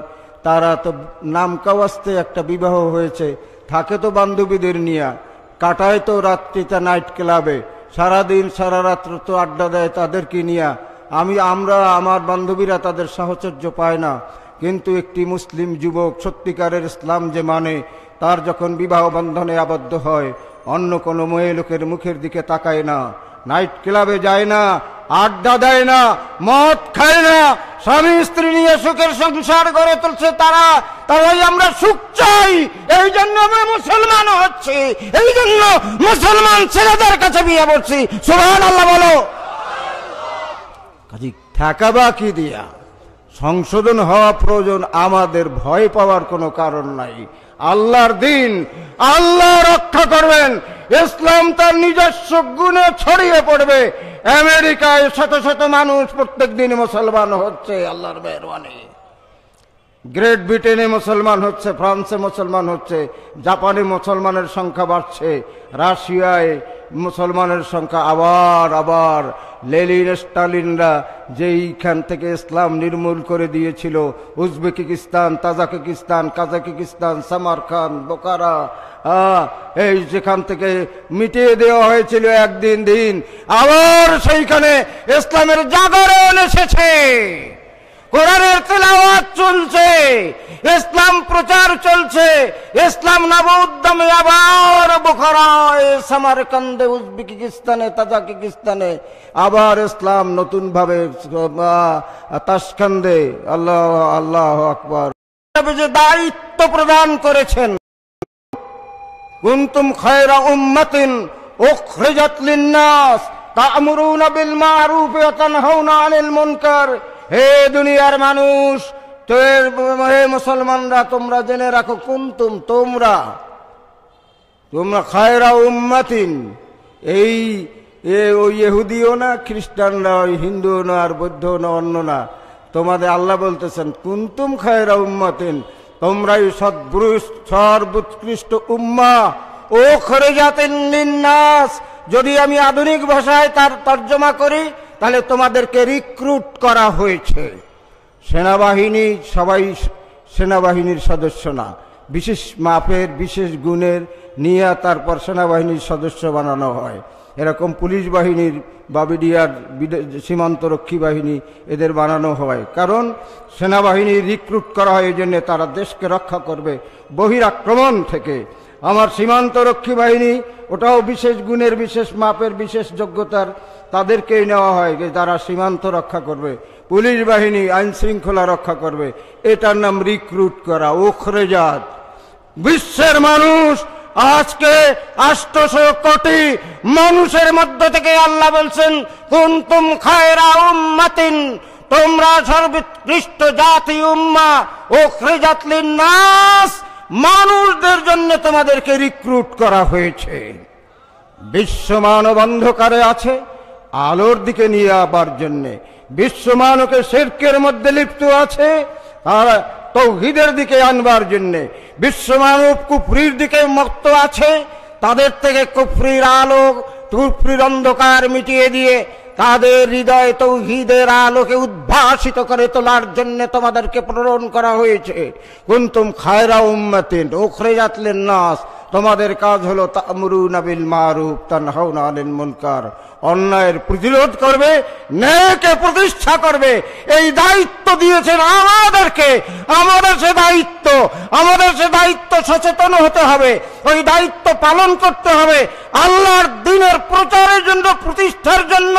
S1: তারা তো নাম কাওয়াজতে একটা বিবাহ হয়েছে থাকে তো বান্ধবীদের নিয়া কাটায় তো রাত্রিটা নাইট ক্লাবে সারাদিন সারা রাত্র তো আড্ডা দেয় তাদেরকে নিয়া আমি আমরা আমার বান্ধবীরা তাদের সাহচর্য পায় না কিন্তু একটি মুসলিম যুবক সত্যিকারের ইসলাম যে মানে তার যখন বিবাহ বন্ধনে আবদ্ধ হয় অন্য কোনো মেয়ে লোকের মুখের দিকে তাকায় না নাইট ক্লাবে যায় না আড্ডা দেয় না মদ খায় না স্বামী স্ত্রী নিয়ে সুখের সংসার গড়ে তুলছে তারা তারাই আমরা সুখ চাই এই জন্য আমরা মুসলমান হচ্ছি এই জন্য মুসলমান ছেলেদের কাছে বিয়ে বলছি সুহান আল্লাহ বলো কাজে ঠেকাবা কি দিয়া সংশোধন হওয়া প্রয়োজন আমাদের ভয় পাওয়ার কোনো কারণ নাই আল্লাহর দিন আল্লাহ রক্ষা করবেন ইসলাম তার নিজস্ব গুণে ছড়িয়ে পড়বে আমেরিকায় শত শত মানুষ প্রত্যেক দিন মুসলমান হচ্ছে আল্লাহর মেহরবানি গ্রেট ব্রিটেনে মুসলমান হচ্ছে ফ্রান্সে মুসলমান হচ্ছে জাপানে মুসলমানের সংখ্যা বাড়ছে রাশিয়ায় মুসলমানের সংখ্যা আবার আবার লেলিন স্টালিনরা যেইখান থেকে ইসলাম নির্মূল করে দিয়েছিল Uzbekistan Tajikistan Kazakhstan Samarkand Bukhara এই যেখান থেকে মিটিয়ে দেওয়া হয়েছিল একদিন দিন আবার সেইখানে ইসলামের জাগরণ এসেছে কোরআনের তেলাওয়াত চলছে ইসলাম প্রচার চলছে ইসলাম নবোদ্যমে আবার বোখারায় সামারকান্দে উজবেকিস্তানে তাজাকিস্তানে আবার ইসলাম নতুনভাবে তাসকান্দে আল্লাহ আল্লাহ আকবর যে দায়িত্ব প্রদান করেছেন কুন্তুম খয়রা উম্মাতিন উখরিজাত লিন্নাস তা'মুরুনা বিল মারুফ ওয়া তানহাউনা আনিল মুনকার হে দুনিয়ার মানুষ হে মুসলমানরা তোমরা জেনে রাখো কুন্তুম তোমরা তোমরা খায়রা উম্মাতিন এই ওই ইহুদিও না খ্রিস্টানরা ওই হিন্দুও না আর বৌদ্ধ না অন্য না তোমাদের আল্লাহ বলতেছেন কুন্তুম খায়রা উম্মাতিন তোমরাই সদ্বুষ সর্বোৎকৃষ্ট উম্মা ও খরে যাতেন নাস যদি আমি আধুনিক ভাষায় তার তর্জমা করি তাহলে তোমাদেরকে রিক্রুট করা হয়েছে সেনাবাহিনী সবাই সেনাবাহিনীর সদস্য না বিশেষ মাপের বিশেষ গুণের নিয়ে তারপর সেনাবাহিনীর সদস্য বানানো হয় এরকম পুলিশ বাহিনীর বাবিডিয়ার সীমান্তরক্ষী বাহিনী এদের বানানো হয় কারণ সেনাবাহিনী রিক্রুট করা হয় এই জন্যে তারা দেশকে রক্ষা করবে বহিরাক্রমণ থেকে আমার সীমান্ত রক্ষী বাহিনী ওটাও বিশেষ গুণের বিশেষ মাপের বিশেষ যোগ্যতার তাদেরকেই নেওয়া হয় যে তারা সীমান্ত রক্ষা করবে পুলিশ বাহিনী আইন শৃঙ্খলা রক্ষা করবে এটার নাম রিক্রুট করা ওখরেজাত বিশ্বের মানুষ আজকে আষ্টশো কোটি মানুষের মধ্য থেকে আল্লাহ বলছেন কুন্তুম খায়রা উম্মাতিন তোমরা সর্বোৎকৃষ্ট জাতি উম্মা ও নাস মানুষদের জন্য তোমাদেরকে রিক্রুট করা হয়েছে বিশ্ব মানব অন্ধকারে আছে আলোর দিকে নিয়ে আবার জন্যে বিশ্ব মানকে শেরকের মধ্যে লিপ্ত আছে আর তৌহিদের দিকে আনবার জন্যে বিশ্ব মানব কুফরির দিকে মুক্ত আছে তাদের থেকে কুফরির আলো কুফরির অন্ধকার মিটিয়ে দিয়ে তাদের হৃদয় তৌহিদের আলোকে উদ্ভাসিত করে তোলার জন্য তোমাদেরকে প্রেরণ করা হয়েছে কুন্তুম খায়রা উম্মাতিন ওখরে যাতলেন নাস তোমাদের কাজ হলো তামরু নাবিল মারুপ তান আলিল মুনকার অন্যায়ের প্রতিরোধ করবে ন্যায়কে প্রতিষ্ঠা করবে এই দায়িত্ব দিয়েছেন আমাদেরকে আমাদের সে দায়িত্ব আমাদের সে দায়িত্ব সচেতন হতে হবে ওই দায়িত্ব পালন করতে হবে আল্লাহর দিনের প্রচারের জন্য প্রতিষ্ঠার জন্য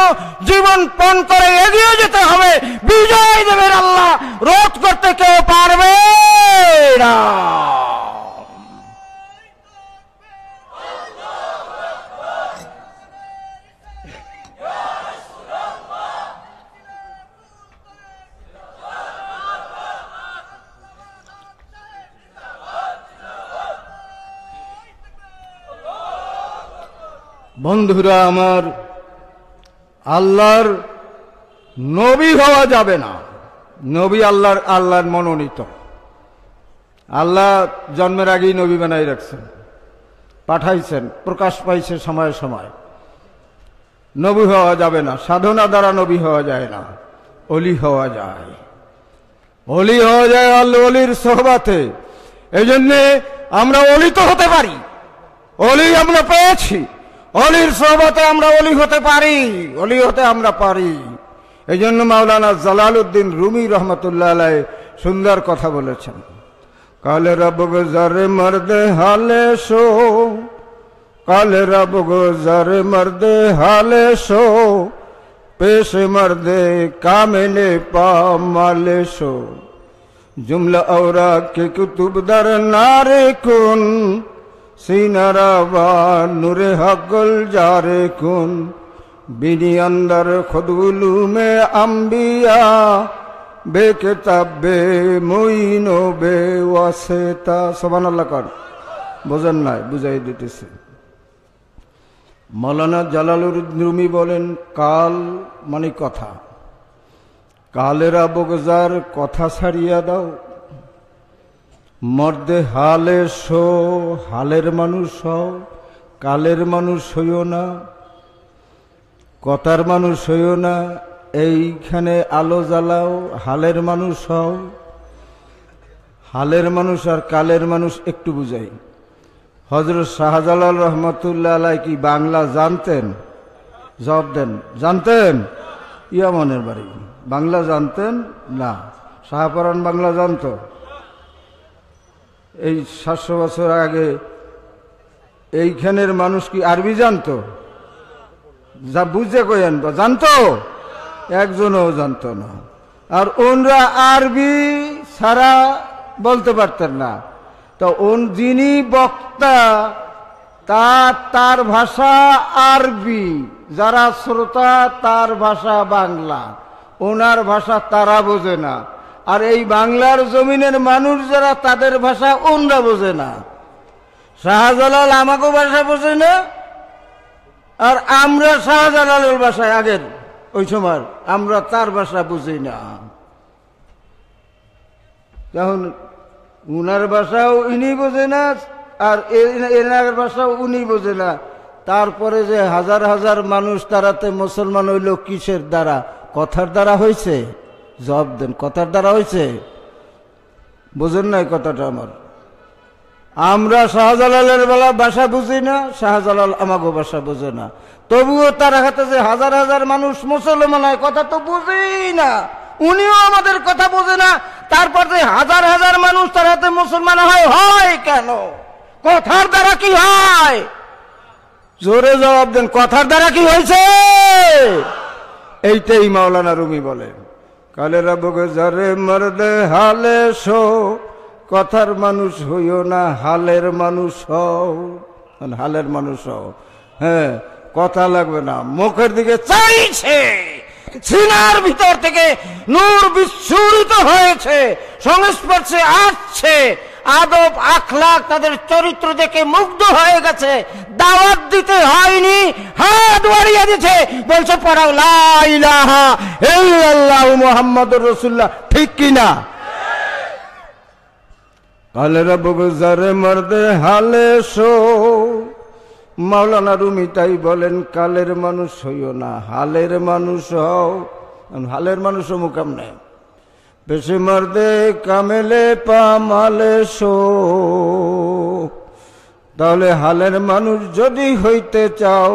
S1: জীবন পণ করে এগিয়ে যেতে হবে বিজয় দেবের আল্লাহ রোধ করতে কেউ পারবে না বন্ধুরা আমার আল্লাহর নবী হওয়া যাবে না নবী আল্লাহর আল্লাহর মনোনীত আল্লাহ জন্মের আগেই নবী বানাই রাখছেন পাঠাইছেন প্রকাশ পাইছে সময়ে সময় নবী হওয়া যাবে না সাধনা দ্বারা নবী হওয়া যায় না অলি হওয়া যায় অলি হওয়া যায় আল্লাহ অলির সহবাতে এই জন্যে আমরা অলিত হতে পারি অলি আমরা পেয়েছি অলির সহবতে আমরা অলি হতে পারি অলি হতে আমরা পারি এই জন্য মাওলানা জালাল উদ্দিন রুমি রহমতুল্লাহ আলাই সুন্দর কথা বলেছেন কালে রব গুজর হালে শো কালে রব গুজর হালে শো পেশ মর্দে কামেলে পা মালে শো জুমলা ওরা কে কুতুব দর নারে কুন সিনারাবার নূরে হকল যারে কুন বিনি অন্দর খদগুলু মে আম্বিয়া বে তাবে মইন বে তা সবান আল্লাহ কর বোঝেন নাই বুঝাই দিতেছে মৌলানা জালালুর রুমি বলেন কাল মানে কথা কালেরা বগজার কথা ছাড়িয়া দাও মর্দে হালে শো হালের মানুষ হও কালের মানুষ হইও না কথার মানুষ হইও না এইখানে আলো জ্বালাও হালের মানুষ হও হালের মানুষ আর কালের মানুষ একটু বুঝাই হজরত শাহজালাল রহমতুল্লাহ আলাই কি বাংলা জানতেন জবাব দেন জানতেন ইয়ামনের বাড়ি বাংলা জানতেন না শাহপরান বাংলা জানতো এই সাতশো বছর আগে এইখানের মানুষ কি আরবি জানতো যা বুঝে কইেন জানতো একজনও জানতো না আর ওনরা আরবি ছাড়া বলতে পারতেন না তো ওন যিনি বক্তা তা তার ভাষা আরবি যারা শ্রোতা তার ভাষা বাংলা ওনার ভাষা তারা বোঝে না আর এই বাংলার জমিনের মানুষ যারা তাদের ভাষা অন্যরা বোঝে না শাহজালাল আমাকেও ভাষা বোঝে না আর আমরা শাহজালালের ভাষায় আগের ওই সময় আমরা তার ভাষা বুঝি না যখন উনার ভাষাও ইনি বোঝে না আর এনার ভাষাও উনি বোঝে না তারপরে যে হাজার হাজার মানুষ তারাতে মুসলমান হইল কিসের দ্বারা কথার দ্বারা হয়েছে জবাব দেন কথার দ্বারা হয়েছে বোঝেন না কথাটা আমার আমরা শাহজালালের বেলা ভাষা বুঝি না শাহজালাল আমাকে ভাষা বোঝে না তবুও তার হাতে যে হাজার হাজার মানুষ মুসলমান হয় কথা তো বুঝেই না উনিও আমাদের কথা বোঝে না তারপর যে হাজার হাজার মানুষ তার হাতে মুসলমান হয় হয় কেন কথার দ্বারা কি হয় জোরে জবাব দেন কথার দ্বারা কি হয়েছে এইটাই মাওলানা রুমি বলেন কালে রাবুক যারে মরলে হালে সো কথার মানুষ হইও না হালের মানুষ হও মানে হালের মানুষ হও হ্যাঁ কথা লাগবে না মুখের দিকে চাইছে সিনার ভিতর থেকে নূর বিচ্ছুরিত হয়েছে সংস্পর্শে আসছে আদব আখলাখ তাদের চরিত্র দেখে মুগ্ধ হয়ে গেছে দাওয়াত দিতে হয়নি হাত বাড়িয়ে দিচ্ছে বলছে পড়াও লাইলাহা ইল্লাল্লাহু মোহাম্মদ রসুল্লাহ ঠিক কিনা না কাল মর্দে হালে সো মাওলানা রুমি তাই বলেন কালের মানুষ হইও না হালের মানুষ হও হালের মানুষও মুকাম নেয় বেশি মারদে কামেলে পা মালে শো তাহলে হালের মানুষ যদি হইতে চাও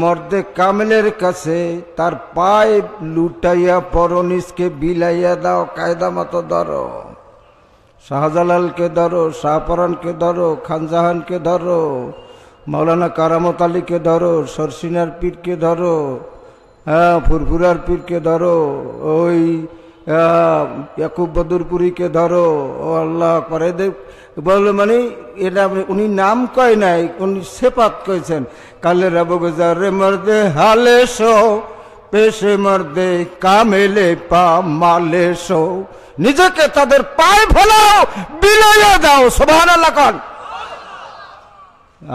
S1: মর্দে কামেলের কাছে তার পায়ে লুটাইয়া পরনিসকে বিলাইয়া দাও কায়দা মতো ধরো শাহজালালকে ধরো শাহপরানকে ধরো খানজাহানকে ধরো মৌলানা কারামত আলীকে ধরো সরসিনার পীরকে ধরো হ্যাঁ ফুরফুরার পীরকে ধরো ওই ইয়াকুব বদুরপুরীকে ধরো ও আল্লাহ করে দেব বললো মানে এটা উনি নাম কয় নাই উনি সেপাত কয়েছেন কালে রাবগজার রে মর্দে হালে শো পেশে মর্দে কামেলে পা মালে শো নিজেকে তাদের পায়ে ফেলাও বিলাইয়া দাও সোভান লাখন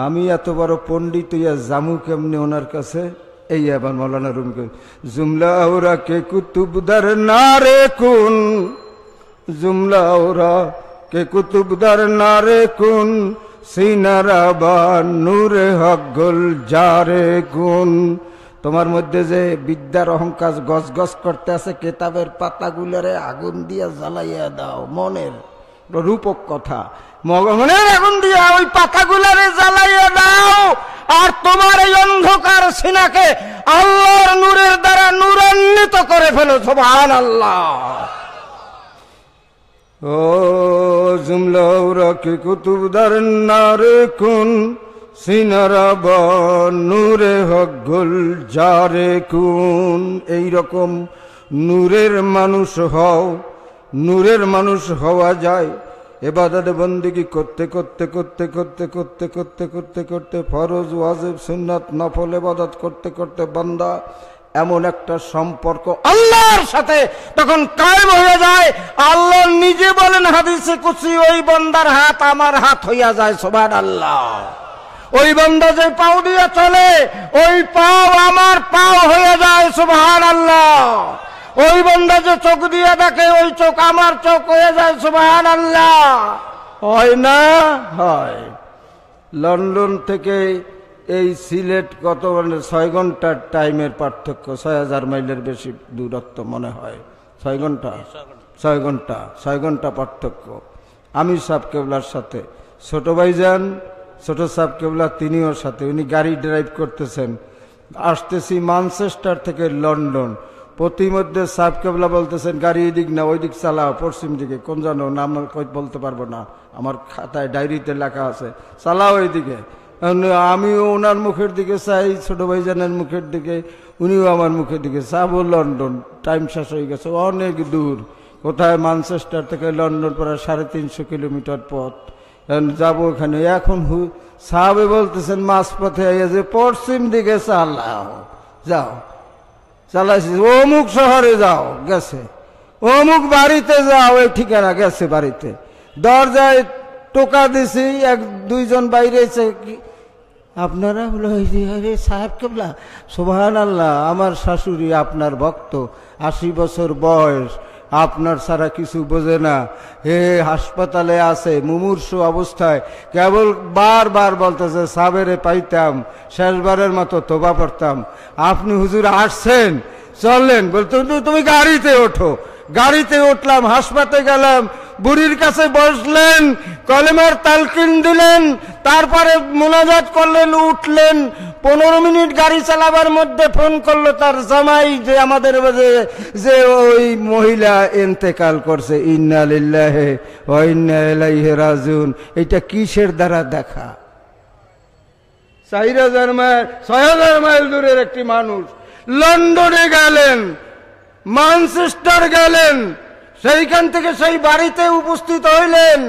S1: আমি এত বড় পণ্ডিত ইয়া জামু কেমনি ওনার কাছে এই আবার মৌলানা রুমি কই জুমলা ওরা কে কুতুবদার না রে কুন জুমলা ওরা কে কুতুবদার না রে কুন সিনারা বা নূরে হক গোল যারে গুণ তোমার মধ্যে যে বিদ্যার অহংকার গজ গজ করতে আছে কেতাবের পাতাগুলোরে আগুন দিয়া জ্বালাইয়া দাও মনের রূপক কথা মনের আগুন দিয়া ওই পাতাগুলারে জ্বালাইয়া দাও আর তোমার এই অন্ধকার সিনাকে আল্লাহর নূরের দ্বারা নূরান্বিত করে ফেলো সোভান আল্লাহ ও জুমলা কি কুতুবদার নারে কুন সিনারাব নূরে হগুল জারে কুন এইরকম নূরের মানুষ হও নূরের মানুষ হওয়া যায় এবাদত বন্দিগি করতে করতে করতে করতে করতে করতে করতে করতে ফরজ ওয়াজিব সুন্নাত নফল এবাদত করতে করতে বান্দা এমন একটা সম্পর্ক আল্লাহর সাথে তখন কায়েম হয়ে যায় আল্লাহ নিজে বলেন হাদিসে কুচি ওই বান্দার হাত আমার হাত হইয়া যায় সোভান আল্লাহ ওই বান্দা যে পাও দিয়ে চলে ওই পাও আমার পাও হয়ে যায় সুবহান আল্লাহ ওই বন্ধা যে চোখ দিয়ে দেখে ওই চোখ আমার চোখ হয়ে যায় সুবাহান আল্লাহ হয় না হয় লন্ডন থেকে এই সিলেট কত মানে ছয় ঘন্টার টাইমের পার্থক্য ছয় হাজার মাইলের বেশি দূরত্ব মনে হয় ছয় ঘন্টা ছয় ঘন্টা ছয় ঘন্টা পার্থক্য আমি সাব কেবলার সাথে ছোট ভাই যান ছোট সাব কেবলা তিনিও সাথে উনি গাড়ি ড্রাইভ করতেছেন আসতেছি মানচেস্টার থেকে লন্ডন প্রতিমধ্যে সাহেব কেবলা বলতেছেন গাড়ি এদিক না ওই দিক চালাও পশ্চিম দিকে কোন জানো না আমার বলতে পারবো না আমার খাতায় ডায়েরিতে লেখা আছে চালাও এইদিকে আমিও ওনার মুখের দিকে চাই ছোট ভাইজানের মুখের দিকে উনিও আমার মুখের দিকে চাবো লন্ডন টাইম শেষ হয়ে গেছে অনেক দূর কোথায় মানচেস্টার থেকে লন্ডন পড়া সাড়ে তিনশো কিলোমিটার পথ যাবো ওখানে এখন হু সাহাবে বলতেছেন মাঝপথে যে পশ্চিম দিকে চালাও যাও চালাইছি অমুক শহরে যাও গেছে অমুক বাড়িতে যাও এই ঠিকানা গেছে বাড়িতে দরজায় টোকা দিছি এক দুইজন বাইরে আপনারা বলো সাহেব কেবলা সোহান আল্লাহ আমার শাশুড়ি আপনার ভক্ত আশি বছর বয়স আপনার সারা কিছু বোঝে না হে হাসপাতালে আছে মুমূর্ষ অবস্থায় কেবল বারবার বলতেছে সাবেরে পাইতাম শেষবারের মতো তোবা পড়তাম আপনি হুজুর আসছেন চললেন বলতো তুমি গাড়িতে ওঠো গাড়িতে উঠলাম হাসপাতালে গেলাম বুড়ির কাছে বসলেন কলেমার তালকিন দিলেন তারপরে মোনাজাত করলেন উঠলেন পনেরো মিনিট গাড়ি চালাবার মধ্যে ফোন করলো তার জামাই যে আমাদের যে ওই মহিলা এন্তেকাল করছে ইন্নালিল্লাহে রাজুন এটা কিসের দ্বারা দেখা চার হাজার মাইল ছয় হাজার মাইল দূরের একটি মানুষ লন্ডনে গেলেন মানচেস্টার গেলেন সেইখান থেকে সেই বাড়িতে উপস্থিত হইলেন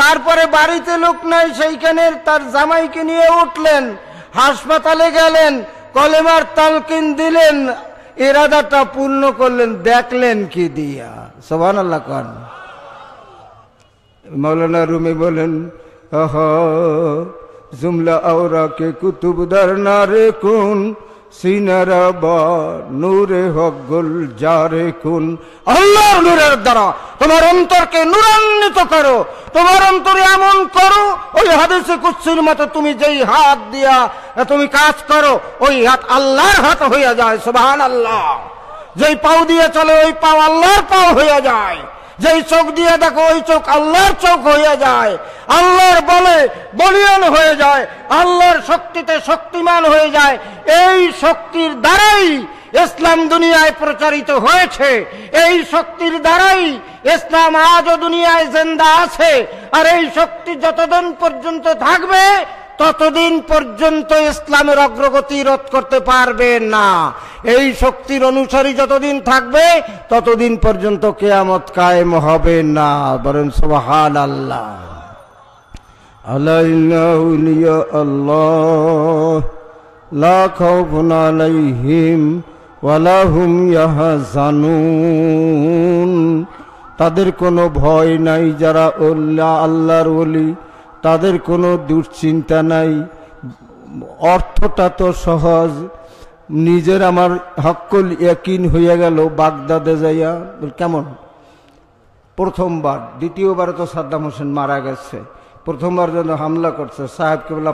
S1: তারপরে বাড়িতে লোক নাই সেইখানে তার জামাইকে নিয়ে উঠলেন হাসপাতালে গেলেন কলেমার তালকিন দিলেন এরাদাটা পূর্ণ করলেন দেখলেন কি দিয়া সবান আল্লাহ কন মৌলানা রুমি বলেন জুমলা আওরা কে কুতুব না রে কোন কুন আল্লাহর নূরের তোমার অন্তরকে করো তোমার অন্তরে এমন ওই মতো তুমি যেই হাত দিয়া তুমি কাজ করো ওই হাত আল্লাহর হাত হইয়া যায় সুবাহ আল্লাহ যেই পাও দিয়ে চলে ওই পাও আল্লাহর পাও হইয়া যায় যেই চোখ দিয়ে দেখো ওই চোখ আল্লাহর চোখ হয়ে যায় আল্লাহর বলে বলিয়ান হয়ে যায় আল্লাহর শক্তিতে শক্তিমান হয়ে যায় এই শক্তির দ্বারাই ইসলাম দুনিয়ায় প্রচারিত হয়েছে এই শক্তির দ্বারাই ইসলাম আজও দুনিয়ায় জেন্দা আছে আর এই শক্তি যতদিন পর্যন্ত থাকবে ততদিন পর্যন্ত ইসলামের অগ্রগতি রোধ করতে পারবে না এই শক্তির অনুসারী যতদিন থাকবে ততদিন পর্যন্ত কেয়ামত কায়েম হবে না বরং সবহান আল্লাহ আল্লাহ আলাইহিম তাদের কোনো ভয় নাই যারা আল্লাহর ওলি তাদের কোনো দুশ্চিন্তা নাই অর্থটা তো সহজ নিজের আমার হক্কল ইয়াকিন হইয়া গেল বাগদাদে যাইয়া কেমন প্রথমবার দ্বিতীয়বারে তো সাদ্দাম হোসেন মারা গেছে প্রথমবার যেন হামলা করছে সাহেব বলা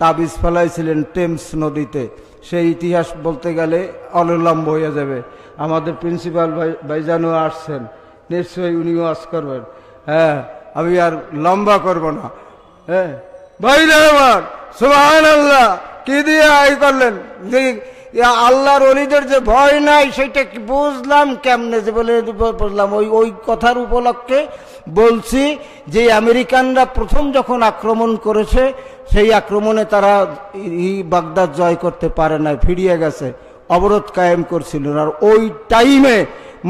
S1: তাবিজ ফেলাইছিলেন টেমস নদীতে সেই ইতিহাস বলতে গেলে অলম্ব হয়ে যাবে আমাদের প্রিন্সিপাল ভাই ভাইজানও আসছেন নিশ্চয়ই উনি ওয়াজ করবেন হ্যাঁ আমি আর লম্বা করব না হ্যাঁ সুহান আল্লাহ কি দিয়ে আয় করলেন আল্লাহর অলিদের যে ভয় নাই সেটা কি বুঝলাম কেমনে যে বলে বুঝলাম ওই ওই কথার উপলক্ষে বলছি যে আমেরিকানরা প্রথম যখন আক্রমণ করেছে সেই আক্রমণে তারা বাগদাদ জয় করতে পারে না ফিরিয়ে গেছে অবরোধ কায়েম করছিল আর ওই টাইমে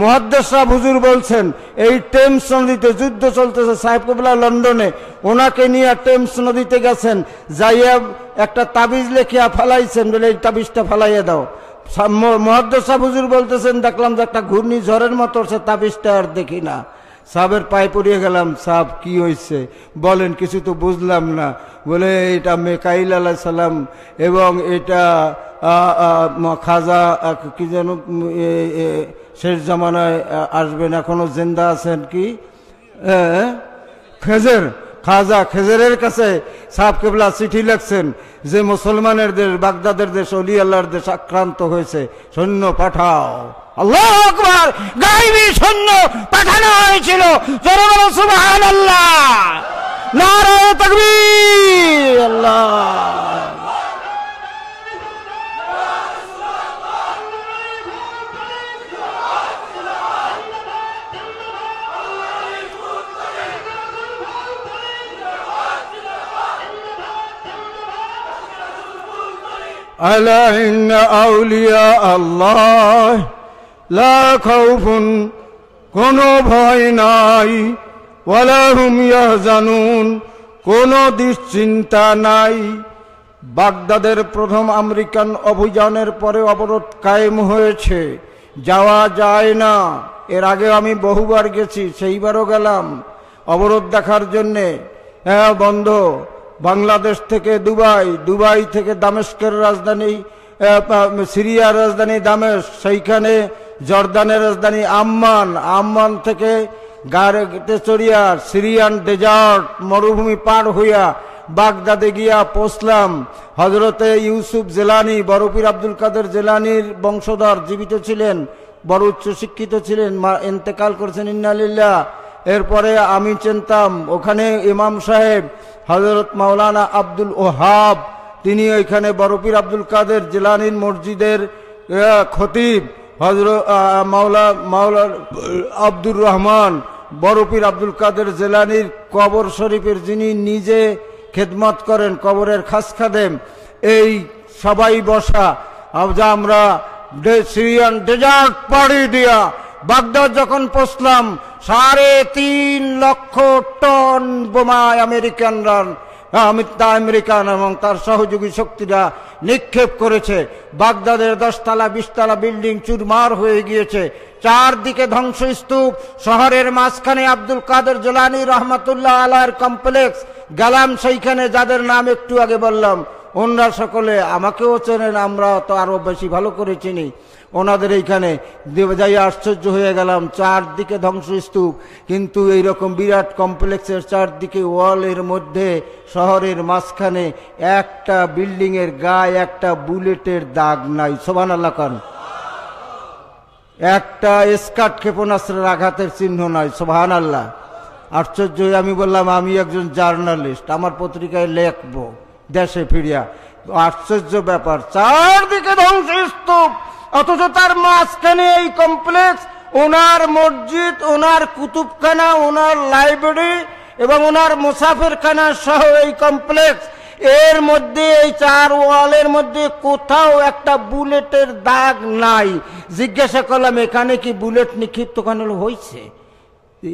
S1: মহাদ্দেশরা হুজুর বলছেন এই টেমস নদীতে যুদ্ধ চলতেছে সাহেব কবলা লন্ডনে ওনাকে নিয়ে টেমস নদীতে গেছেন যাইয়া একটা তাবিজ লেখিয়া ফালাইছেন বলে এই তাবিজটা ফালাইয়া দাও মহাদ্দেশরা হুজুর বলতেছেন দেখলাম যে একটা ঘূর্ণি ঝড়ের মতো সে তাবিজটা আর দেখি না সাহের পায়ে পড়িয়ে গেলাম সাহ কি হয়েছে বলেন কিছু তো বুঝলাম না বলে এটা মেকাইল আলাহ সালাম এবং এটা খাজা কি যেন শেষ জামানায় আসবেন এখনও জিন্দা আছেন কি খেজের খাজা খেজেরের কাছে সাপ কেবলা চিঠি লেখছেন যে মুসলমানের দেশ বাগদাদের দেশ অলি আল্লাহর দেশ আক্রান্ত হয়েছে সৈন্য পাঠাও আল্লাহ আকবার গাইবি সৈন্য পাঠানো হয়েছিল সুবহানাল্লাহ নারায়ে আল্লাহ ألا إن أولياء الله لا خوف কোনো ভয় নাই ওয়ালাহুম জানুন কোনো দুশ্চিন্তা নাই বাগদাদের প্রথম আমেরিকান অভিযানের পরে অবরোধ কায়েম হয়েছে যাওয়া যায় না এর আগে আমি বহুবার গেছি সেইবারও গেলাম অবরোধ দেখার জন্যে হ্যাঁ বন্ধ বাংলাদেশ থেকে দুবাই দুবাই থেকে দামেস্কের রাজধানী সিরিয়ার রাজধানী দামেস সেইখানে জর্দানের রাজধানী আম্মান আম্মান থেকে গাড়িতে চড়িয়া সিরিয়ান ডেজার্ট মরুভূমি পার হইয়া বাগদাদে গিয়া পৌঁছলাম হজরতে ইউসুফ জেলানি বরফির আব্দুল কাদের জেলানির বংশধর জীবিত ছিলেন বড় উচ্চ শিক্ষিত ছিলেন মা এতেকাল করেছেন ইন্নালিল্লা এরপরে আমি চিনতাম ওখানে ইমাম সাহেব হজরত মাওলানা আব্দুল ওহাব তিনি ওইখানে বরফির আব্দুল কাদের জিলানিন মসজিদের খতিব হজর মাওলা মাওলার আব্দুর রহমান বরফির আব্দুল কাদের জেলানির কবর শরীফের যিনি নিজে খেদমত করেন কবরের খাসখাদেম এই সবাই বসা আমরা সিরিয়ান ডেজার্ট পাড়ি দিয়া বাগদাদ যখন পৌঁছলাম সাড়ে তিন লক্ষ টন বোমায় আমেরিকানরা তা আমেরিকান এবং তার সহযোগী শক্তিরা নিক্ষেপ করেছে বাগদাদের দশতলা বিশতলা বিল্ডিং চুরমার হয়ে গিয়েছে চারদিকে ধ্বংসস্তূপ শহরের মাঝখানে আব্দুল কাদের জোলানি রহমতুল্লাহ আলার কমপ্লেক্স গেলাম সেইখানে যাদের নাম একটু আগে বললাম অন্যরা সকলে আমাকেও চেনেন আমরা তো আরও বেশি ভালো করে চিনি ওনাদের এইখানে যাই আশ্চর্য হয়ে গেলাম চারদিকে ধ্বংসস্তূপ কিন্তু এই রকম বিরাট কমপ্লেক্সের চারদিকে ওয়ালের মধ্যে শহরের মাঝখানে একটা বিল্ডিংয়ের গায়ে একটা বুলেটের দাগ নাই সোভান আল্লাহ একটা স্কাট ক্ষেপণাস্ত্রের আঘাতের চিহ্ন নাই সোভান আল্লাহ আশ্চর্য হয়ে আমি বললাম আমি একজন জার্নালিস্ট আমার পত্রিকায় লেখবো দেশে ফিরিয়া আশ্চর্য ব্যাপার চারদিকে ধ্বংসস্তূপ অথচ তার মাঝখানে এই কমপ্লেক্স ওনার মসজিদ ওনার কুতুবখানা ওনার লাইব্রেরি এবং ওনার মুসাফিরখানা সহ এই কমপ্লেক্স এর মধ্যে এই চার ওয়ালের মধ্যে কোথাও একটা বুলেটের দাগ নাই জিজ্ঞাসা করলাম এখানে কি বুলেট নিক্ষিপ্ত হয়েছে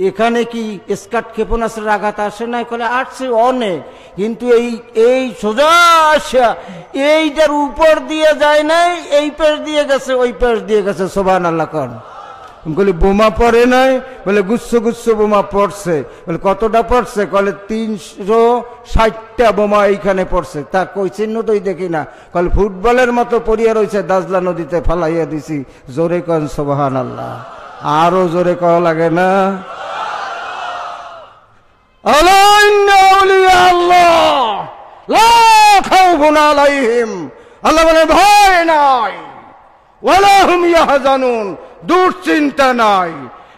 S1: এখানে কি স্কাট ক্ষেপণাস্ত্রের আঘাত আসে না কলে আসছে অনেক কিন্তু এই এই সোজা আসা এইটার উপর দিয়ে যায় নাই এই পেশ দিয়ে গেছে ওই পেশ দিয়ে গেছে সোভান আল্লাহ খান বলি বোমা পড়ে নাই বলে গুচ্ছ গুচ্ছ বোমা পড়ছে বলে কতটা পড়ছে কলে তিনশো ষাটটা বোমা এইখানে পড়ছে তার কই চিহ্নটাই দেখি না কলে ফুটবলের মতো পড়িয়া রয়েছে দাজলা নদীতে ফালাইয়া দিছি জোরে কন সোভান আল্লাহ আরও জোরে কওয়া লাগে না ألا إن أولياء الله لا خوف عليهم ألا من ভয় নাই ولا هم يهزنون দুশ্চিন্তা নাই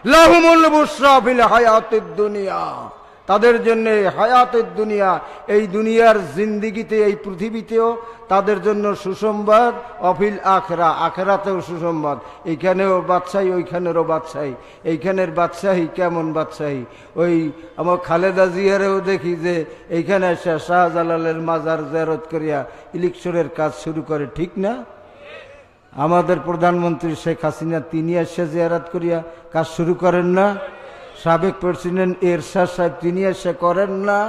S1: لهم البشرى في الحياة الدنيا তাদের জন্য হায়াতের দুনিয়া এই দুনিয়ার জিন্দিগিতে এই পৃথিবীতেও তাদের জন্য সুসংবাদ অফিল আখরা আখরাতেও সুসংবাদ এইখানেও বাদশাহী ওইখানেরও বাদশাহী এইখানের বাদশাহী কেমন বাদশাহী ওই আমার খালেদা জিয়ারেও দেখি যে এইখানে এসে শাহজালালের মাজার জেরত করিয়া ইলেকশনের কাজ শুরু করে ঠিক না আমাদের প্রধানমন্ত্রী শেখ হাসিনা তিনি এসে জেয়ারাত করিয়া কাজ শুরু করেন না সাবেক প্রেসিডেন্ট এরশাদ সাহেব তিনি এসে করেন না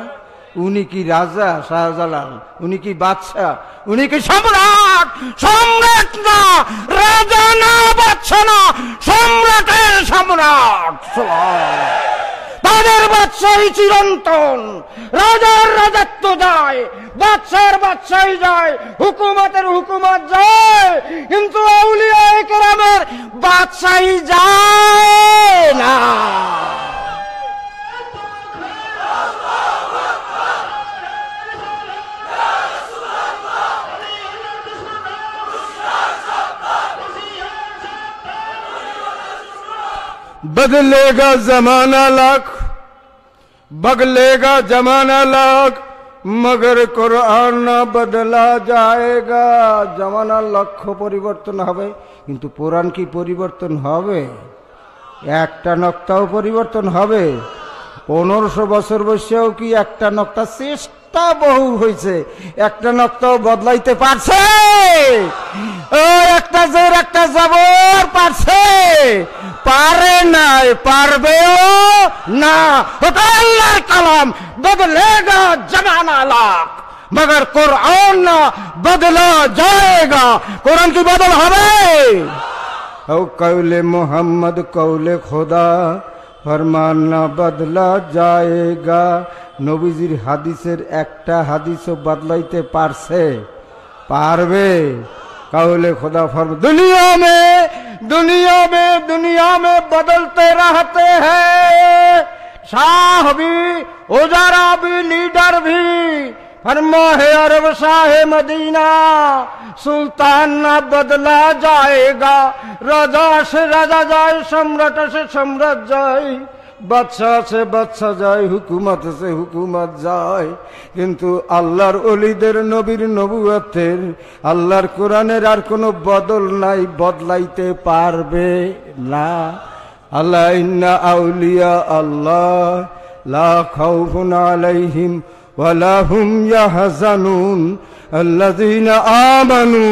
S1: উনি কি রাজা শাহজালাল উনি কি বাদশাহ উনি কি সম্রাট সম্রাট না রাজা না বাদশাহ না সম্রাটের সম্রাট তাদের বাদশাহী চিরন্তন রাজার রাজাত্ব যায় বাদশাহের বাদশাহী যায় হুকুমতের হুকুমত যায় কিন্তু কেরামের বাদশাহী যায় না बदलेगा जमाना लाख बगलेगा जमाना लग মগর কোরআন বদলা যায়গা জমানার লক্ষ্য পরিবর্তন হবে কিন্তু কোরআন কি পরিবর্তন হবে একটা নক্তাও পরিবর্তন হবে পনেরোশো বছর বসেও কি একটা নক্তা চেষ্টা বহু হয়েছে একটা নক্তাও বদলাইতে পারছে একটা জোর একটা জবর পারছে পারে নাই পারবেও না ওটা আল্লাহর কালাম গা জমানা লাখ মগর কোরআন না বদলা যায়গা কোরআন কি বদল হবে কৌলে মোহাম্মদ কৌলে খোদা ফরমান না বদলা যায়গা নবীজির হাদিসের একটা হাদিসও বদলাইতে পারছে পারবে कहले खुदा फर्म दुनिया में दुनिया में दुनिया में बदलते रहते हैं शाह भी उजारा भी लीडर भी फरमा है अरब शाह मदीना सुल्तान ना बदला जाएगा राजा से राजा जाए सम्राट से सम्राट जाए বাচ্চা আছে বাচ্চা যায় হুকুমাত আছে হুকুমাত যায় কিন্তু আল্লাহর অলিদের নবীর নবুয়াতের আল্লাহর কোরআনের আর কোনো বদল নাই বদলাইতে পারবে না আল্লাহ আউলিয়া আল্লাহ লা খাউফুন আলাইহিম ওয়ালা হুম ইয়াহজানুন আল্লাযীনা আমানু